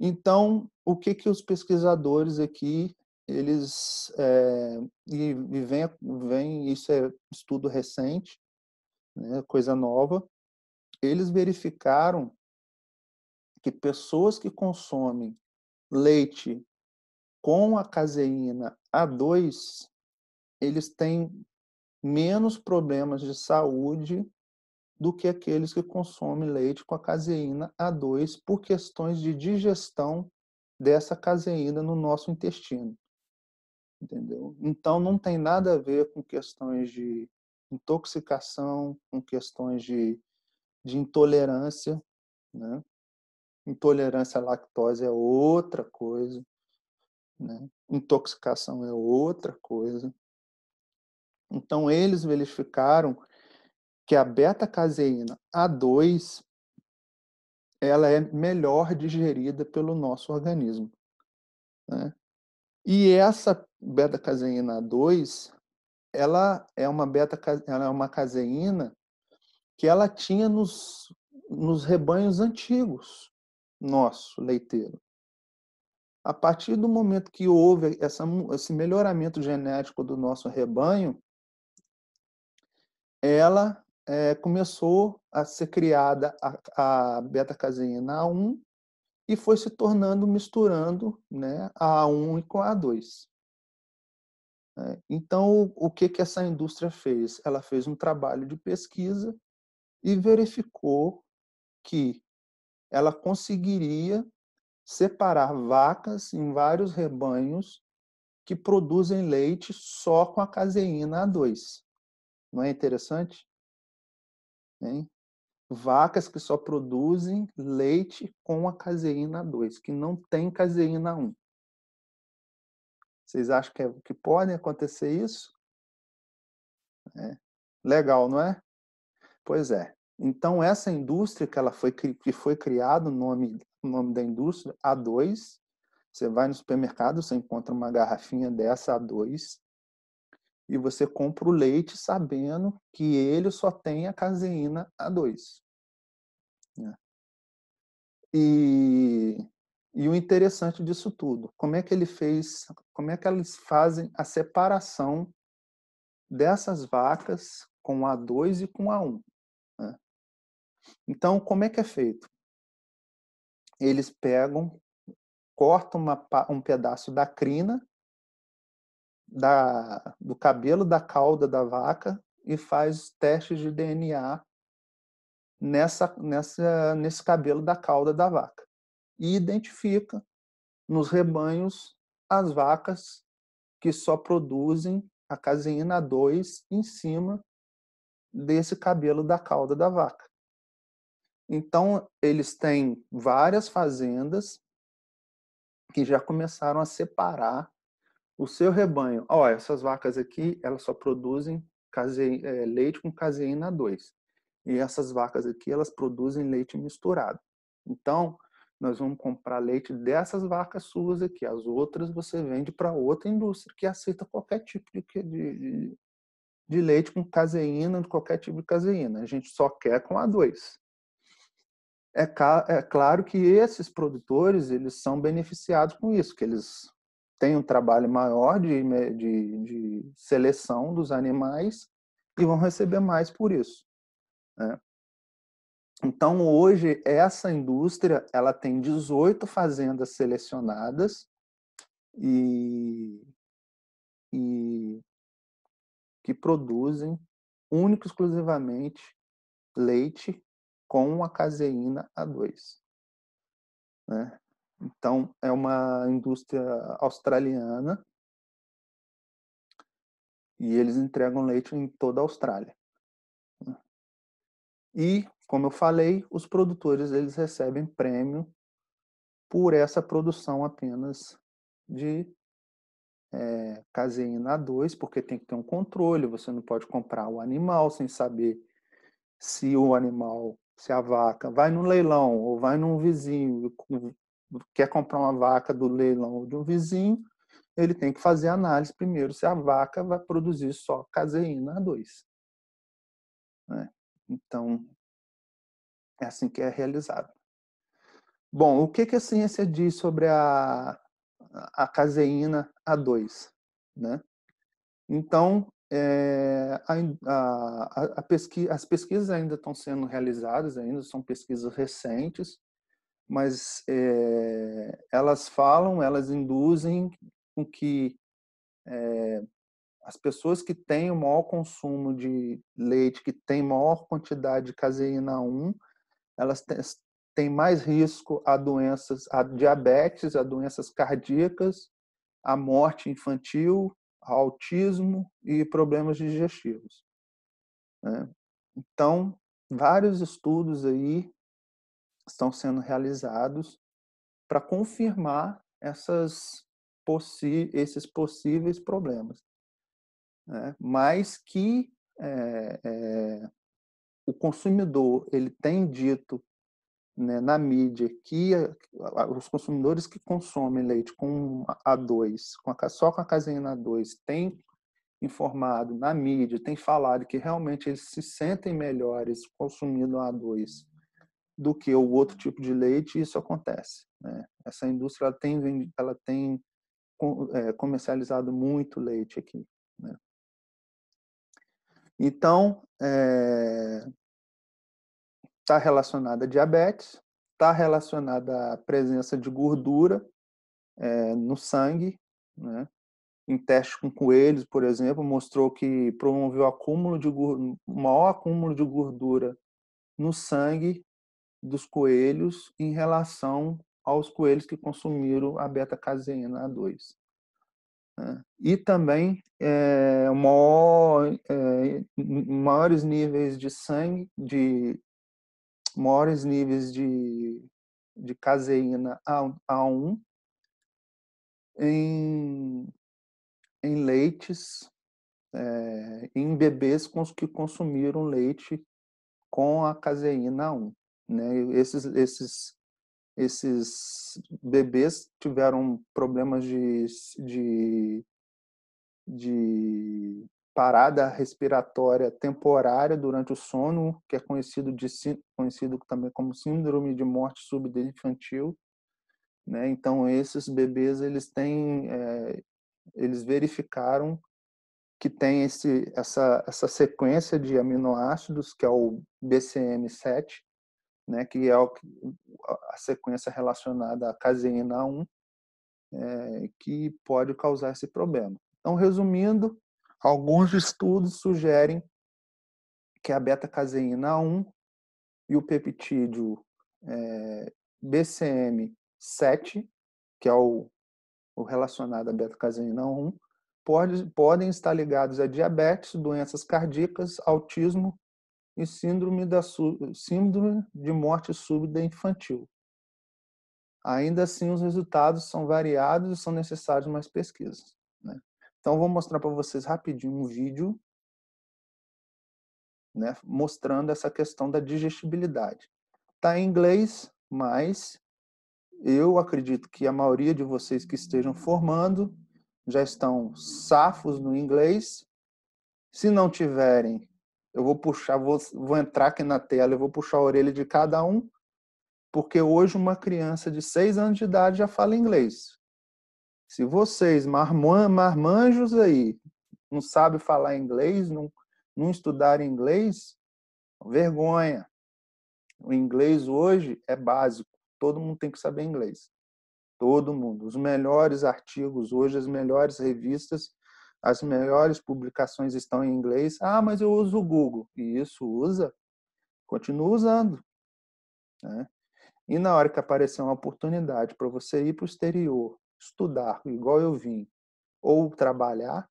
Então, o que que os pesquisadores aqui eles é, e, e vem, vem isso é estudo recente, né, coisa nova. Eles verificaram que pessoas que consomem leite com a caseína A2 eles têm menos problemas de saúde do que aqueles que consomem leite com a caseína A2 por questões de digestão dessa caseína no nosso intestino. Entendeu? Então não tem nada a ver com questões de intoxicação, com questões de, de intolerância, né? Intolerância à lactose é outra coisa, né? Intoxicação é outra coisa. Então, eles verificaram que a beta-caseína A2 ela é melhor digerida pelo nosso organismo. Né? E essa beta-caseína A2, ela é uma beta ela é uma caseína que ela tinha nos, nos rebanhos antigos nosso leiteiro. A partir do momento que houve essa, esse melhoramento genético do nosso rebanho, ela é, começou a ser criada a, a beta-caseína A1 e foi se tornando, misturando né, a A1 com a A2. É, então, o que, que essa indústria fez? Ela fez um trabalho de pesquisa e verificou que ela conseguiria separar vacas em vários rebanhos que produzem leite só com a caseína A2. Não é interessante? Hein? Vacas que só produzem leite com a caseína 2, que não tem caseína 1. Vocês acham que, é, que pode acontecer isso? É. Legal, não é? Pois é. Então, essa indústria que, ela foi, que foi criada, o nome, o nome da indústria, A2, você vai no supermercado, você encontra uma garrafinha dessa A2, e você compra o leite sabendo que ele só tem a caseína A2. Né. E, e o interessante disso tudo, como é que ele fez, como é que eles fazem a separação dessas vacas com A2 e com A1. Né? Então, como é que é feito? Eles pegam, cortam uma, um pedaço da crina da, do cabelo da cauda da vaca e faz testes de DNA nessa, nessa, nesse cabelo da cauda da vaca. E identifica nos rebanhos as vacas que só produzem a caseína 2 em cima desse cabelo da cauda da vaca. Então, eles têm várias fazendas que já começaram a separar o seu rebanho, ó, essas vacas aqui, elas só produzem é, leite com caseína 2. E essas vacas aqui, elas produzem leite misturado. Então, nós vamos comprar leite dessas vacas suas aqui. As outras você vende para outra indústria que aceita qualquer tipo de, de, de leite com caseína, de qualquer tipo de caseína. A gente só quer com A2. É, é claro que esses produtores, eles são beneficiados com isso, que eles tem um trabalho maior de, de, de seleção dos animais e vão receber mais por isso. Né? Então, hoje, essa indústria ela tem 18 fazendas selecionadas e, e que produzem único exclusivamente leite com a caseína A2. Né? Então, é uma indústria australiana e eles entregam leite em toda a Austrália. E, como eu falei, os produtores eles recebem prêmio por essa produção apenas de é, caseína A2, porque tem que ter um controle, você não pode comprar o animal sem saber se o animal, se a vaca vai no leilão ou vai num vizinho quer comprar uma vaca do leilão ou de um vizinho, ele tem que fazer análise primeiro se a vaca vai produzir só caseína A2. Né? Então, é assim que é realizado. Bom, o que, que a ciência diz sobre a, a caseína A2? Né? Então, é, a, a, pesqui, as pesquisas ainda estão sendo realizadas, ainda são pesquisas recentes, mas é, elas falam, elas induzem com que é, as pessoas que têm o maior consumo de leite, que têm maior quantidade de caseína 1, elas têm mais risco a doenças, a diabetes, a doenças cardíacas, a morte infantil, a autismo e problemas digestivos. Né? Então, vários estudos aí estão sendo realizados para confirmar essas possi esses possíveis problemas. Né? Mas que é, é, o consumidor ele tem dito né, na mídia que a, a, os consumidores que consomem leite com A2, com a, só com a caseína A2, têm informado na mídia, tem falado que realmente eles se sentem melhores consumindo A2 do que o outro tipo de leite, e isso acontece. Né? Essa indústria ela tem, ela tem é, comercializado muito leite aqui. Né? Então, está é, tá relacionada a diabetes, está relacionada à presença de gordura é, no sangue. Né? Em testes com coelhos, por exemplo, mostrou que promoveu acúmulo de maior acúmulo de gordura no sangue dos coelhos em relação aos coelhos que consumiram a beta-caseína A2. Né? E também é, maior, é, maiores níveis de sangue, de maiores níveis de, de caseína A1 em, em leites, é, em bebês com os que consumiram leite com a caseína A1. Né? Esses, esses, esses bebês tiveram problemas de, de, de parada respiratória temporária durante o sono, que é conhecido, de, conhecido também como síndrome de morte súbita infantil. Né? Então, esses bebês, eles têm, é, eles verificaram que tem esse, essa, essa sequência de aminoácidos, que é o BCM7, né, que é a sequência relacionada à caseína 1, é, eh, que pode causar esse problema. Então, resumindo, alguns estudos sugerem que a beta-caseína 1 e o peptídeo é, eh, BCM7, que é o, o relacionado à beta-caseína 1, pode, podem estar ligados a diabetes, doenças cardíacas, autismo e síndrome, da, síndrome de morte súbita infantil. Ainda assim, os resultados são variados e são necessários mais pesquisas. Né? Então, vou mostrar para vocês rapidinho um vídeo né, mostrando essa questão da digestibilidade. Está em inglês, mas eu acredito que a maioria de vocês que estejam formando já estão safos no inglês. Se não tiverem, eu vou puxar, vou, vou entrar aqui na tela e vou puxar a orelha de cada um, porque hoje uma criança de seis anos de idade já fala inglês. Se vocês, marmanjos aí, não sabem falar inglês, não, não estudar inglês, vergonha. O inglês hoje é básico. Todo mundo tem que saber inglês. Todo mundo. Os melhores artigos hoje, as melhores revistas as melhores publicações estão em inglês. Ah, mas eu uso o Google. E isso usa, continua usando. Né? E na hora que aparecer uma oportunidade para você ir para o exterior, estudar, igual eu vim, ou trabalhar,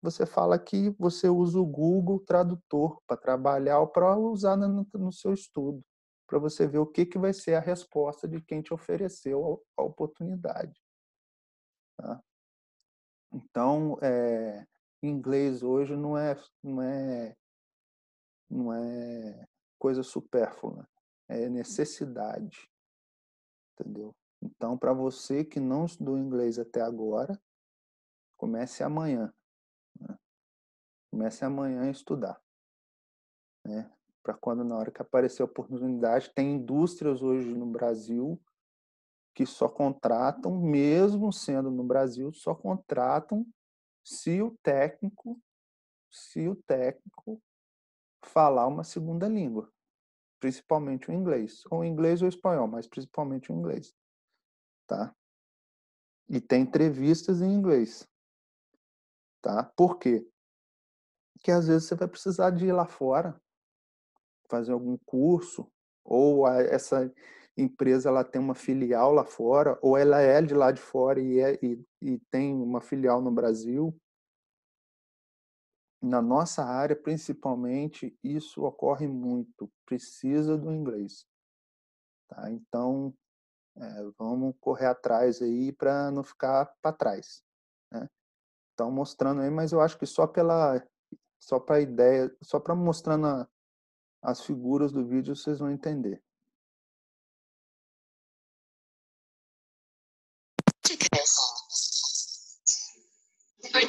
você fala que você usa o Google Tradutor para trabalhar ou para usar no, no seu estudo, para você ver o que, que vai ser a resposta de quem te ofereceu a, a oportunidade. Tá? Então, é, inglês hoje não é, não é, não é coisa supérflua, é uhum. necessidade, entendeu? Então, para você que não estudou inglês até agora, comece amanhã. Né? Comece amanhã a estudar. Né? Para quando, na hora que aparecer a oportunidade, tem indústrias hoje no Brasil que só contratam, mesmo sendo no Brasil, só contratam se o técnico, se o técnico falar uma segunda língua, principalmente o inglês, ou inglês ou espanhol, mas principalmente o inglês, tá? E tem entrevistas em inglês, tá? Por quê? Porque às vezes você vai precisar de ir lá fora fazer algum curso ou essa empresa ela tem uma filial lá fora, ou ela é de lá de fora e, é, e, e tem uma filial no Brasil. Na nossa área, principalmente, isso ocorre muito. Precisa do inglês. Tá? Então, é, vamos correr atrás aí para não ficar para trás. Né? Estão mostrando aí, mas eu acho que só pela só para ideia, só para mostrando a, as figuras do vídeo vocês vão entender.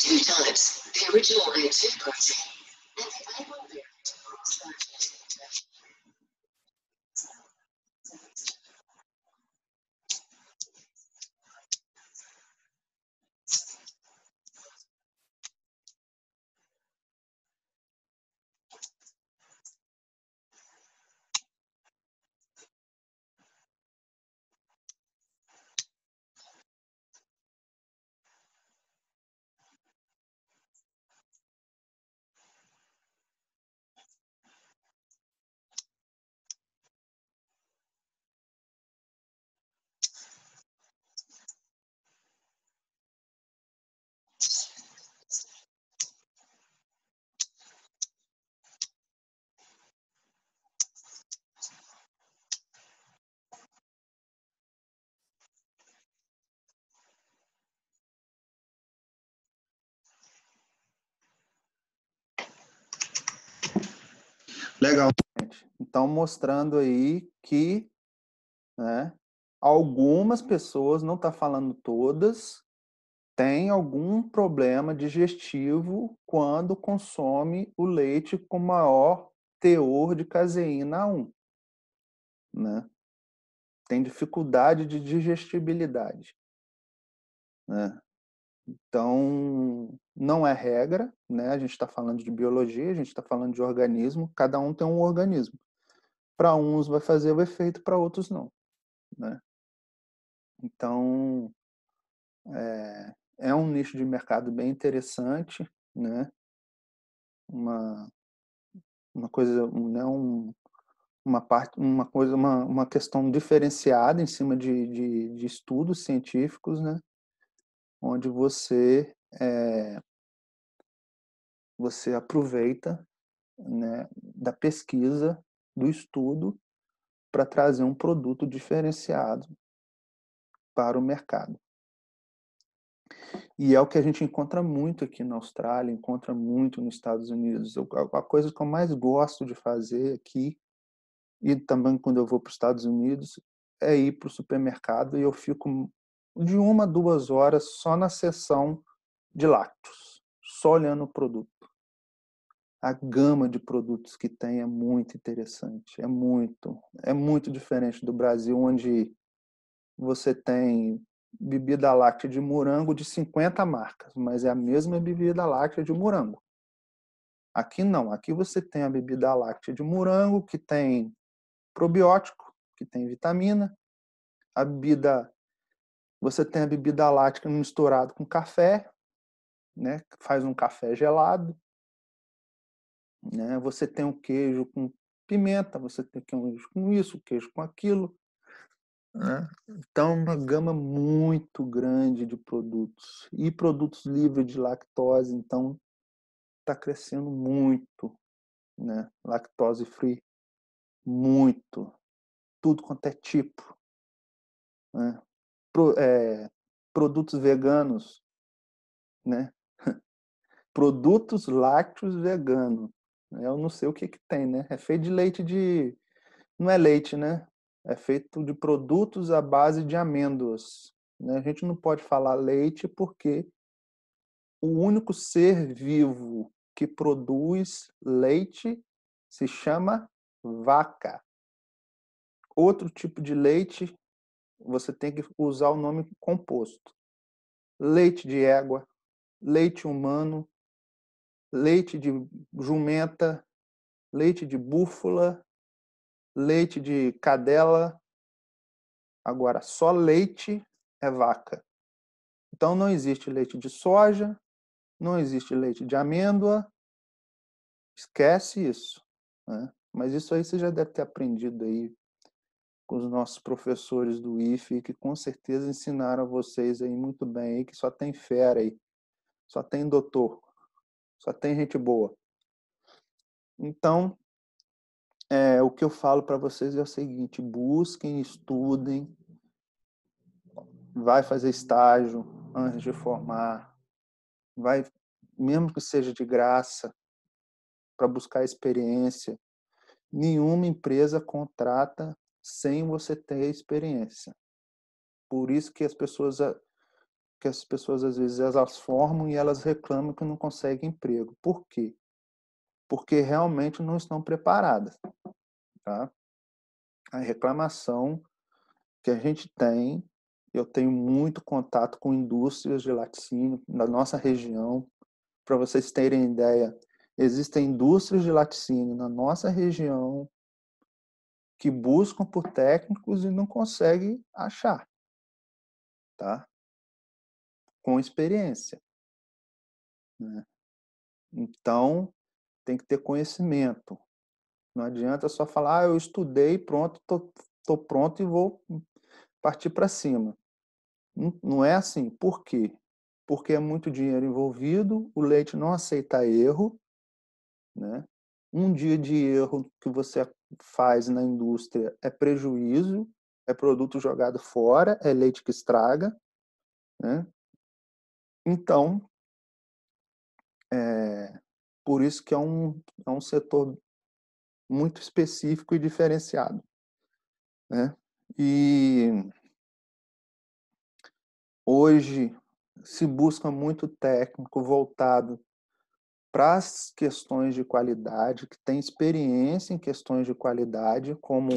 two times the original and two party, and the Legal. Então, mostrando aí que né, algumas pessoas, não está falando todas, tem algum problema digestivo quando consome o leite com maior teor de caseína 1. Né? Tem dificuldade de digestibilidade. Né? Então, não é regra, né? A gente está falando de biologia, a gente está falando de organismo, cada um tem um organismo. Para uns vai fazer o efeito, para outros não, né? Então, é, é um nicho de mercado bem interessante, né? Uma, uma coisa, né? Um, uma parte, uma coisa, uma, uma questão diferenciada em cima de, de, de estudos científicos, né? onde você é, você aproveita né, da pesquisa, do estudo, para trazer um produto diferenciado para o mercado. E é o que a gente encontra muito aqui na Austrália, encontra muito nos Estados Unidos. A coisa que eu mais gosto de fazer aqui, e também quando eu vou para os Estados Unidos, é ir para o supermercado e eu fico de uma a duas horas só na sessão de lácteos, só olhando o produto. A gama de produtos que tem é muito interessante, é muito, é muito diferente do Brasil, onde você tem bebida láctea de morango de 50 marcas, mas é a mesma bebida láctea de morango. Aqui não, aqui você tem a bebida láctea de morango que tem probiótico, que tem vitamina, a bebida você tem a bebida lática misturada com café, né? Faz um café gelado. Né? Você tem o um queijo com pimenta, você tem queijo com isso, queijo com aquilo. Né? Então, uma gama muito grande de produtos. E produtos livres de lactose, então, está crescendo muito. Né? Lactose free, muito. Tudo quanto é tipo. Né? pro, é, produtos veganos, né? produtos lácteos veganos. Eu não sei o que que tem, né? É feito de leite de... Não é leite, né? É feito de produtos à base de amêndoas. Né? A gente não pode falar leite porque o único ser vivo que produz leite se chama vaca. Outro tipo de leite você tem que usar o nome composto. Leite de égua, leite humano, leite de jumenta, leite de búfala, leite de cadela. Agora, só leite é vaca. Então, não existe leite de soja, não existe leite de amêndoa. Esquece isso. Né? Mas isso aí você já deve ter aprendido aí com os nossos professores do IFE, que com certeza ensinaram vocês aí muito bem, aí, que só tem fera aí, só tem doutor, só tem gente boa. Então, é, o que eu falo para vocês é o seguinte: busquem, estudem, vai fazer estágio antes de formar, vai, mesmo que seja de graça, para buscar experiência. Nenhuma empresa contrata sem você ter experiência. Por isso que as pessoas eh, que as pessoas às vezes elas formam e elas reclamam que não conseguem emprego. Por quê? Porque realmente não estão preparadas, tá? A reclamação que a gente tem, eu tenho muito contato com indústrias de laticínio na nossa região. Para vocês terem ideia, existem indústrias de laticínio na nossa região que buscam por técnicos e não conseguem achar, tá? Com experiência. Né? Então, tem que ter conhecimento. Não adianta só falar, ah, eu estudei, pronto, tô, tô pronto e vou partir para cima. Não, é assim. Por quê? Porque é muito dinheiro envolvido, o leite não aceita erro, né? Um dia de erro que você faz na indústria é prejuízo, é produto jogado fora, é leite que estraga. Né? Então, é, por isso que é um, é um setor muito específico e diferenciado. Né? E hoje se busca muito técnico voltado para as questões de qualidade, que tem experiência em questões de qualidade, como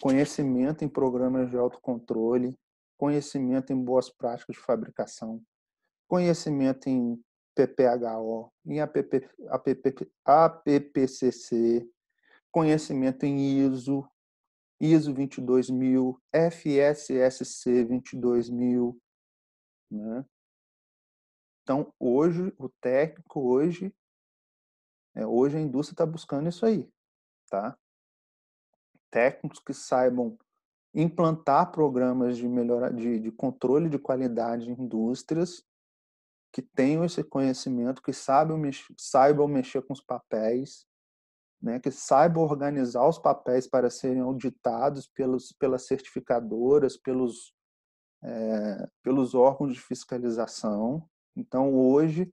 conhecimento em programas de autocontrole, conhecimento em boas práticas de fabricação, conhecimento em PPHO, em APP, APP, APPCC, conhecimento em ISO, ISO 22000, FSSC 22000, né? Então, hoje, o técnico, hoje, é, hoje a indústria está buscando isso aí, tá? Técnicos que saibam implantar programas de, melhora, de, de controle de qualidade em indústrias, que tenham esse conhecimento, que saibam, saibam mexer com os papéis, né, que saibam organizar os papéis para serem auditados pelos, pelas certificadoras, pelos, é, pelos órgãos de fiscalização, então, hoje,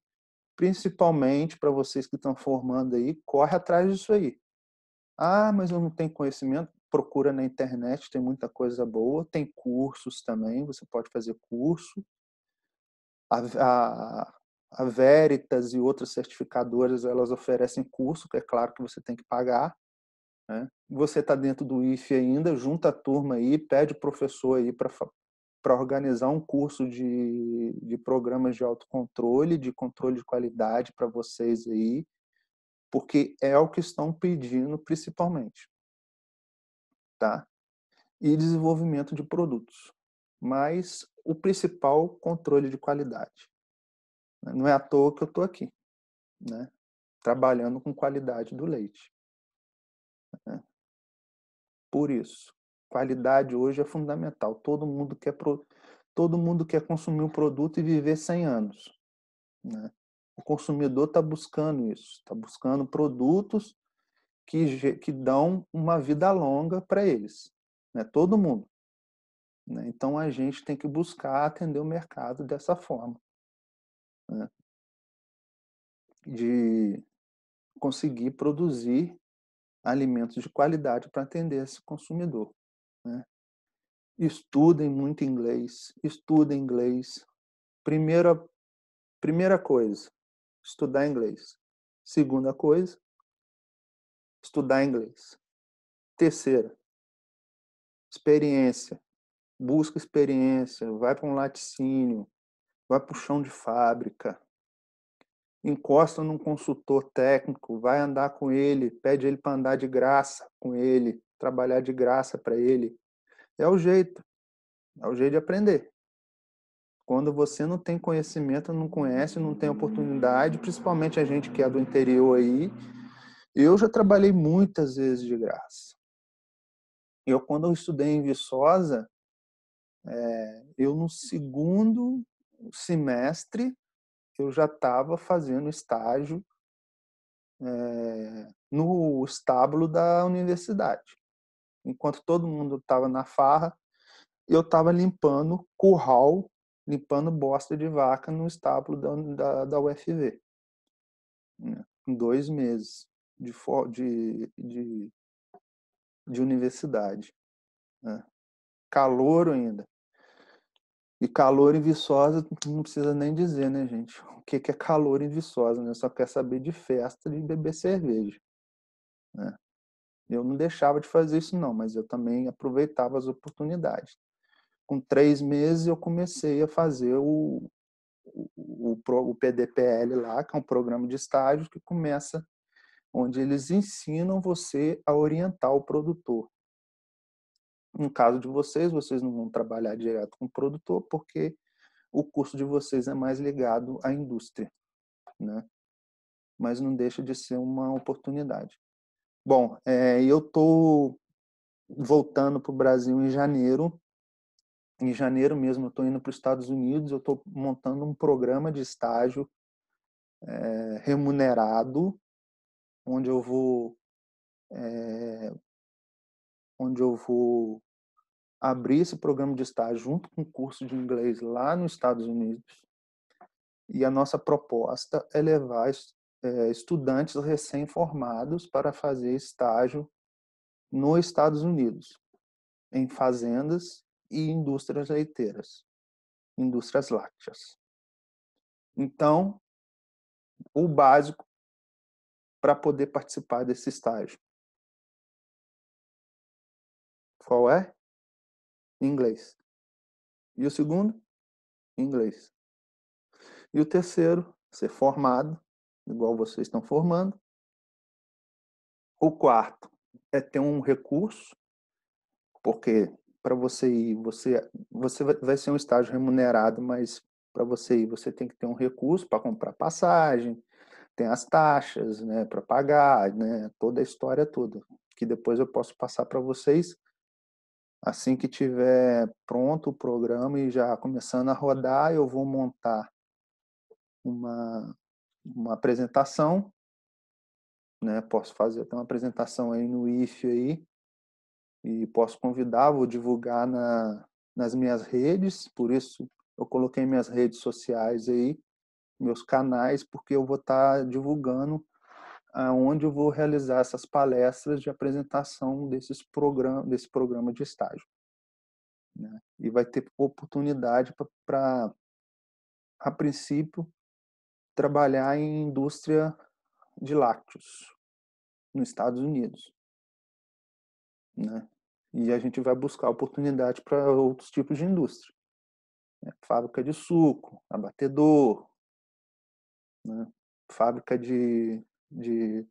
principalmente para vocês que estão formando aí, corre atrás disso aí. Ah, mas eu não tenho conhecimento. Procura na internet, tem muita coisa boa. Tem cursos também, você pode fazer curso. A, a, a Veritas e outras certificadoras, elas oferecem curso, que é claro que você tem que pagar. Né? Você está dentro do IFE ainda, junta a turma aí, pede o professor aí para para organizar um curso de, de programas de autocontrole, de controle de qualidade para vocês aí, porque é o que estão pedindo principalmente. Tá? E desenvolvimento de produtos. Mas o principal, controle de qualidade. Né? Não é à toa que eu estou aqui, né? trabalhando com qualidade do leite. Né? Por isso. Qualidade hoje é fundamental. Todo mundo quer, pro... Todo mundo quer consumir um produto e viver 100 anos. Né? O consumidor está buscando isso, está buscando produtos que, que dão uma vida longa para eles, né? todo mundo. Né? Então a gente tem que buscar atender o mercado dessa forma. Né? De conseguir produzir alimentos de qualidade para atender esse consumidor. Né? Estudem muito inglês, estudem inglês. Primeira, primeira coisa, estudar inglês. Segunda coisa, estudar inglês. Terceira, experiência. Busca experiência, vai para um laticínio, vai para o chão de fábrica, encosta num consultor técnico, vai andar com ele, pede ele para andar de graça com ele, trabalhar de graça para ele. É o jeito. É o jeito de aprender. Quando você não tem conhecimento, não conhece, não tem oportunidade, principalmente a gente que é do interior aí, eu já trabalhei muitas vezes de graça. Eu, quando eu estudei em Viçosa, é, eu no segundo semestre, eu já estava fazendo estágio é, no estábulo da universidade enquanto todo mundo estava na farra, eu estava limpando curral, limpando bosta de vaca no estábulo da, da, da UFV. Né, em dois meses de, de, de, de universidade. Né? Calor ainda. E calor em Viçosa, não precisa nem dizer, né, gente? O que é calor em Viçosa, né? Só quer saber de festa, de beber cerveja. Né? Eu não deixava de fazer isso, não, mas eu também aproveitava as oportunidades. Com três meses, eu comecei a fazer o, o, o, o PDPL lá, que é um programa de estágio que começa onde eles ensinam você a orientar o produtor. No caso de vocês, vocês não vão trabalhar direto com o produtor, porque o curso de vocês é mais ligado à indústria, né? Mas não deixa de ser uma oportunidade. Bom, é, eu estou voltando para o Brasil em janeiro. Em janeiro mesmo, eu estou indo para os Estados Unidos. Eu estou montando um programa de estágio é, remunerado, onde eu vou, é, onde eu vou abrir esse programa de estágio junto com o curso de inglês lá nos Estados Unidos. E a nossa proposta é levar eh, estudantes recém-formados para fazer estágio nos Estados Unidos, em fazendas e indústrias leiteiras, indústrias lácteas. Então, o básico para poder participar desse estágio. Qual é? Inglês. E o segundo? Inglês. E o terceiro, ser formado igual vocês estão formando. O quarto é ter um recurso, porque para você ir, você, você vai ser um estágio remunerado, mas para você ir, você tem que ter um recurso para comprar passagem, tem as taxas, né, para pagar, né, toda a história toda, que depois eu posso passar para vocês assim que tiver pronto o programa e já começando a uhum. rodar, eu vou montar uma uma apresentação, né? Posso fazer até uma apresentação aí no IF aí e posso convidar, vou divulgar na, nas minhas redes, por isso eu coloquei minhas redes sociais aí, meus canais, porque eu vou estar tá divulgando aonde eu vou realizar essas palestras de apresentação desses programa, desse programa de estágio. Né? E vai ter oportunidade para, a princípio, trabalhar em indústria de lácteos nos Estados Unidos. Né? E a gente vai buscar oportunidade para outros tipos de indústria. Né? Fábrica de suco, abatedor, né? fábrica de, de,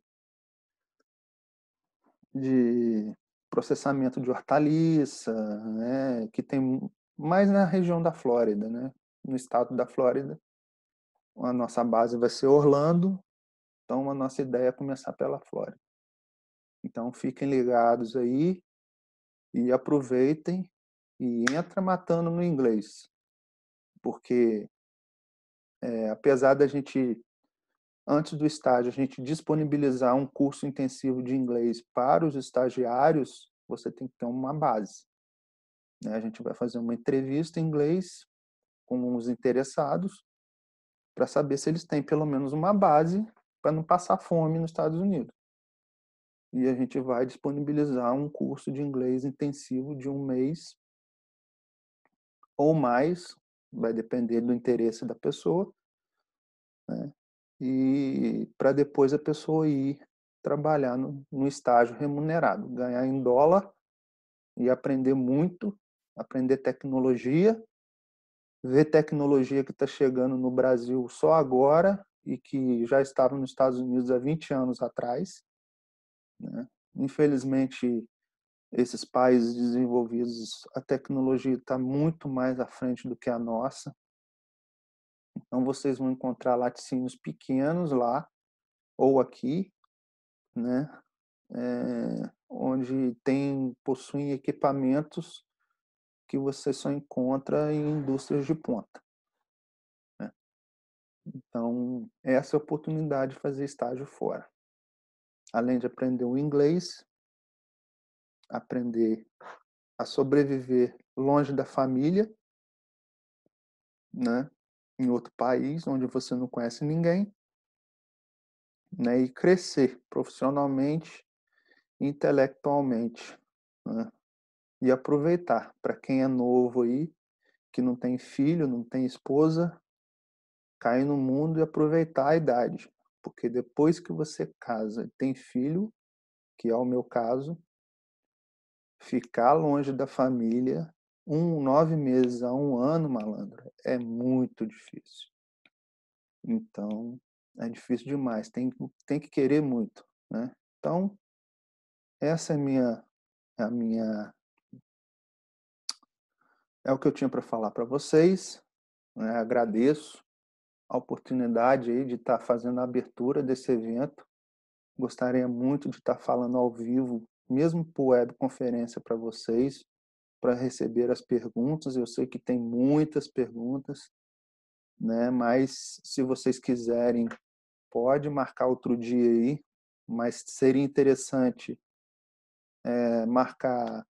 de processamento de hortaliça, né? que tem mais na região da Flórida, né? no estado da Flórida, a nossa base vai ser Orlando, então a nossa ideia é começar pela Flórida. Então fiquem ligados aí e aproveitem e entra matando no inglês, porque é, apesar da gente antes do estágio a gente disponibilizar um curso intensivo de inglês para os estagiários, você tem que ter uma base. Né? A gente vai fazer uma entrevista em inglês com os interessados para saber se eles têm pelo menos uma base para não passar fome nos Estados Unidos. E a gente vai disponibilizar um curso de inglês intensivo de um mês ou mais, vai depender do interesse da pessoa, né? e para depois a pessoa ir trabalhar no, no estágio remunerado, ganhar em dólar e aprender muito, aprender tecnologia ver tecnologia que está chegando no Brasil só agora e que já estava nos Estados Unidos há 20 anos atrás. Né? Infelizmente, esses países desenvolvidos, a tecnologia está muito mais à frente do que a nossa. Então, vocês vão encontrar laticínios pequenos lá ou aqui, né? É, onde tem possuem equipamentos que você só encontra em indústrias de ponta. Né? Então, essa é a oportunidade de fazer estágio fora. Além de aprender o inglês, aprender a sobreviver longe da família, né? em outro país onde você não conhece ninguém, né? e crescer profissionalmente, intelectualmente. Né? e aproveitar. Para quem é novo aí, que não tem filho, não tem esposa, cair no mundo e aproveitar a idade. Porque depois que você casa e tem filho, que é o meu caso, ficar longe da família um nove meses a um ano, malandro, é muito difícil. Então, é difícil demais. Tem, tem que querer muito, né? Então, essa é minha, a minha é o que eu tinha para falar para vocês. Né? Agradeço a oportunidade aí de estar tá fazendo a abertura desse evento. Gostaria muito de estar tá falando ao vivo, mesmo por webconferência para vocês, para receber as perguntas. Eu sei que tem muitas perguntas, né? Mas se vocês quiserem, pode marcar outro dia aí. Mas seria interessante é, marcar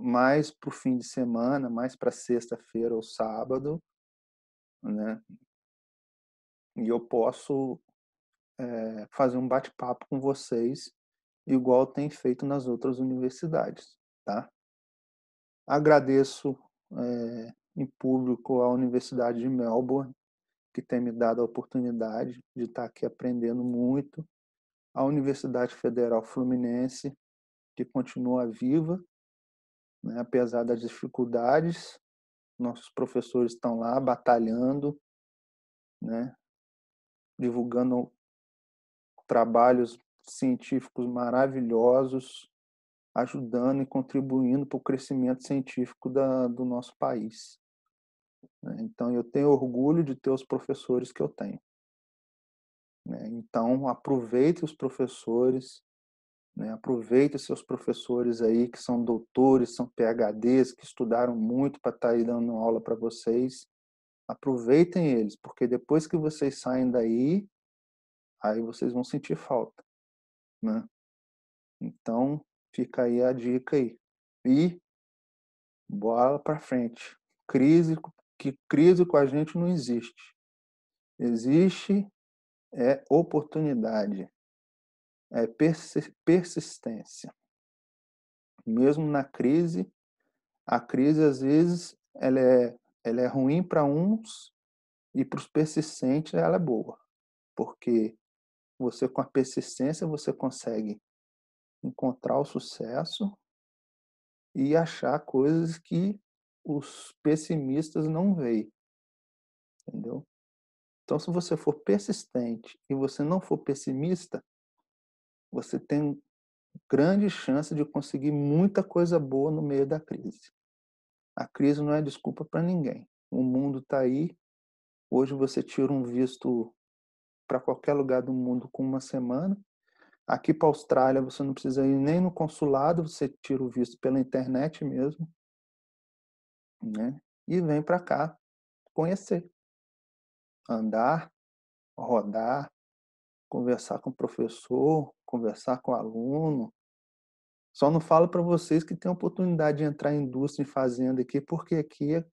mais para o fim de semana, mais para sexta-feira ou sábado, né? E eu posso é, fazer um bate-papo com vocês, igual tem feito nas outras universidades, tá? Agradeço é, em público à Universidade de Melbourne, que tem me dado a oportunidade de estar aqui aprendendo muito, à Universidade Federal Fluminense, que continua viva né? Apesar das dificuldades, nossos professores estão lá batalhando, né? divulgando trabalhos científicos maravilhosos, ajudando e contribuindo para o crescimento científico da, do nosso país. Né. Então, eu tenho orgulho de ter os professores que eu tenho. Né. Então, aproveite os professores, né? Aproveita seus professores aí que são doutores, são PHDs, que estudaram muito para estar tá aí dando aula para vocês. Aproveitem eles, porque depois que vocês saem daí, aí vocês vão sentir falta. Né? Então, fica aí a dica aí. E bola para frente. Crise que crise com a gente não existe. Existe é oportunidade é, persistência. Mesmo na crise, a crise às vezes ela é, ela é ruim para uns e para os persistentes ela é boa, porque você com a persistência você consegue encontrar o sucesso e achar coisas que os pessimistas não veem, entendeu? Então, se você for persistente e você não for pessimista, você tem grande chance de conseguir muita coisa boa no meio da crise. A crise não é desculpa para ninguém. O mundo está aí. Hoje você tira um visto para qualquer lugar do mundo com uma semana. Aqui para a Austrália você não precisa ir nem no consulado, você tira o visto pela internet mesmo. Né? E vem para cá conhecer, andar, rodar, conversar com o professor, conversar com o aluno. Só não falo para vocês que tem a oportunidade de entrar em indústria e fazenda aqui, porque aqui é,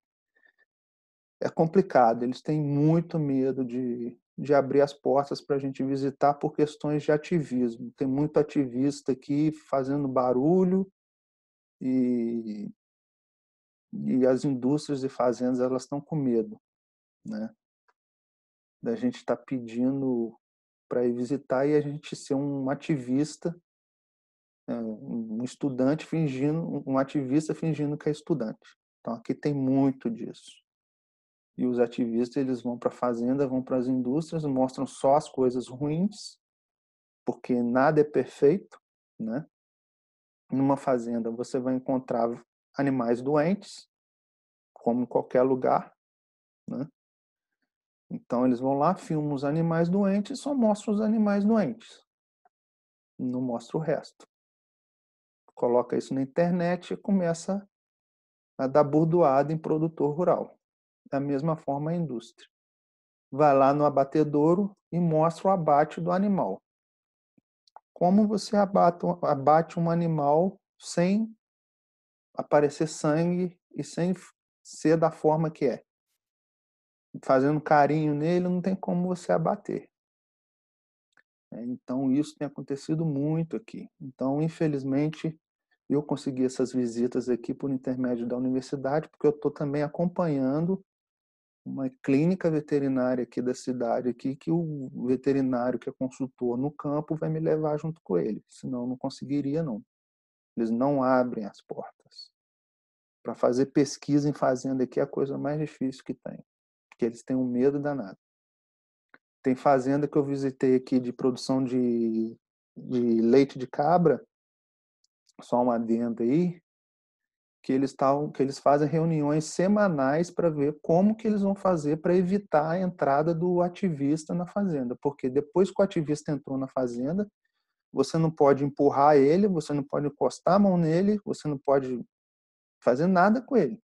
é complicado. Eles têm muito medo de, de abrir as portas para a gente visitar por questões de ativismo. Tem muito ativista aqui fazendo barulho e, e as indústrias e fazendas elas estão com medo, né? Da gente estar tá pedindo para ir visitar e a gente ser um ativista, né, um estudante fingindo, um ativista fingindo que é estudante. Então aqui tem muito disso. E os ativistas eles vão para a fazenda, vão para as indústrias, mostram só as coisas ruins, porque nada é perfeito, né? Numa fazenda você vai encontrar animais doentes, como em qualquer lugar, né? Então eles vão lá, filmam os animais doentes e só mostram os animais doentes. Não mostra o resto. Coloca isso na internet e começa a dar burdoada em produtor rural. Da mesma forma a indústria. Vai lá no abatedouro e mostra o abate do animal. Como você abate um animal sem aparecer sangue e sem ser da forma que é? fazendo carinho nele, não tem como você abater. É, então, isso tem acontecido muito aqui. Então, infelizmente, eu consegui essas visitas aqui por intermédio da universidade, porque eu estou também acompanhando uma clínica veterinária aqui da cidade, aqui, que o veterinário que é consultor no campo vai me levar junto com ele, senão não conseguiria, não. Eles não abrem as portas. Para fazer pesquisa em fazenda aqui é a coisa mais difícil que tem que eles têm um medo danado. Tem fazenda que eu visitei aqui de produção de, de leite de cabra, só um adendo aí, que eles tavam, que eles fazem reuniões semanais para ver como que eles vão fazer para evitar a entrada do ativista na fazenda, porque depois que o ativista entrou na fazenda, você não pode empurrar ele, você não pode encostar a mão nele, você não pode fazer nada com ele.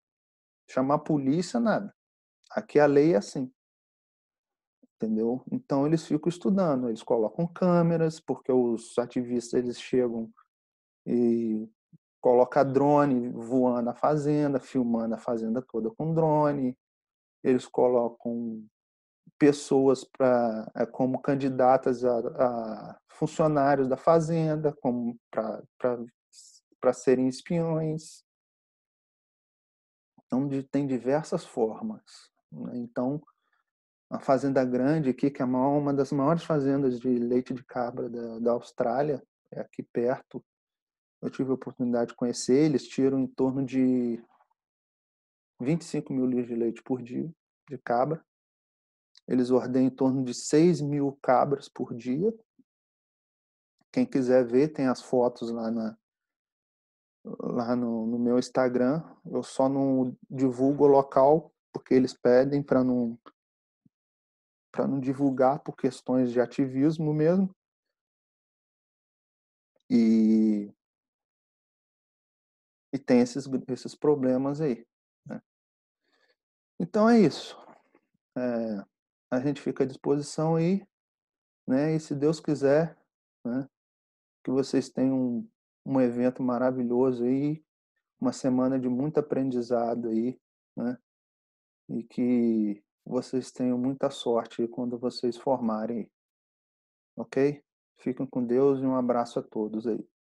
Chamar a polícia, nada. Aqui a lei é assim. Entendeu? Então eles ficam estudando, eles colocam câmeras, porque os ativistas eles chegam e colocam drone voando a fazenda, filmando a fazenda toda com drone. Eles colocam pessoas para é, como candidatas a, a, funcionários da fazenda, como para serem espiões. Então tem diversas formas. Né? Então, a fazenda grande aqui, que é uma das maiores fazendas de leite de cabra da, da Austrália, é aqui perto. Eu tive a oportunidade de conhecer, eles tiram em torno de 25 mil litros de leite por dia de cabra. Eles ordenam em torno de 6 mil cabras por dia. Quem quiser ver, tem as fotos lá, na, lá no, no meu Instagram. Eu só não divulgo o local porque eles pedem para não para não divulgar por questões de ativismo mesmo. E e tem esses esses problemas aí. Né? Então é isso. É, a gente fica à disposição aí, né? E se Deus quiser, né? Que vocês tenham um, um evento maravilhoso aí, uma semana de muito aprendizado aí, né? e que vocês tenham muita sorte quando vocês formarem. Ok? Fiquem com Deus e um abraço a todos aí.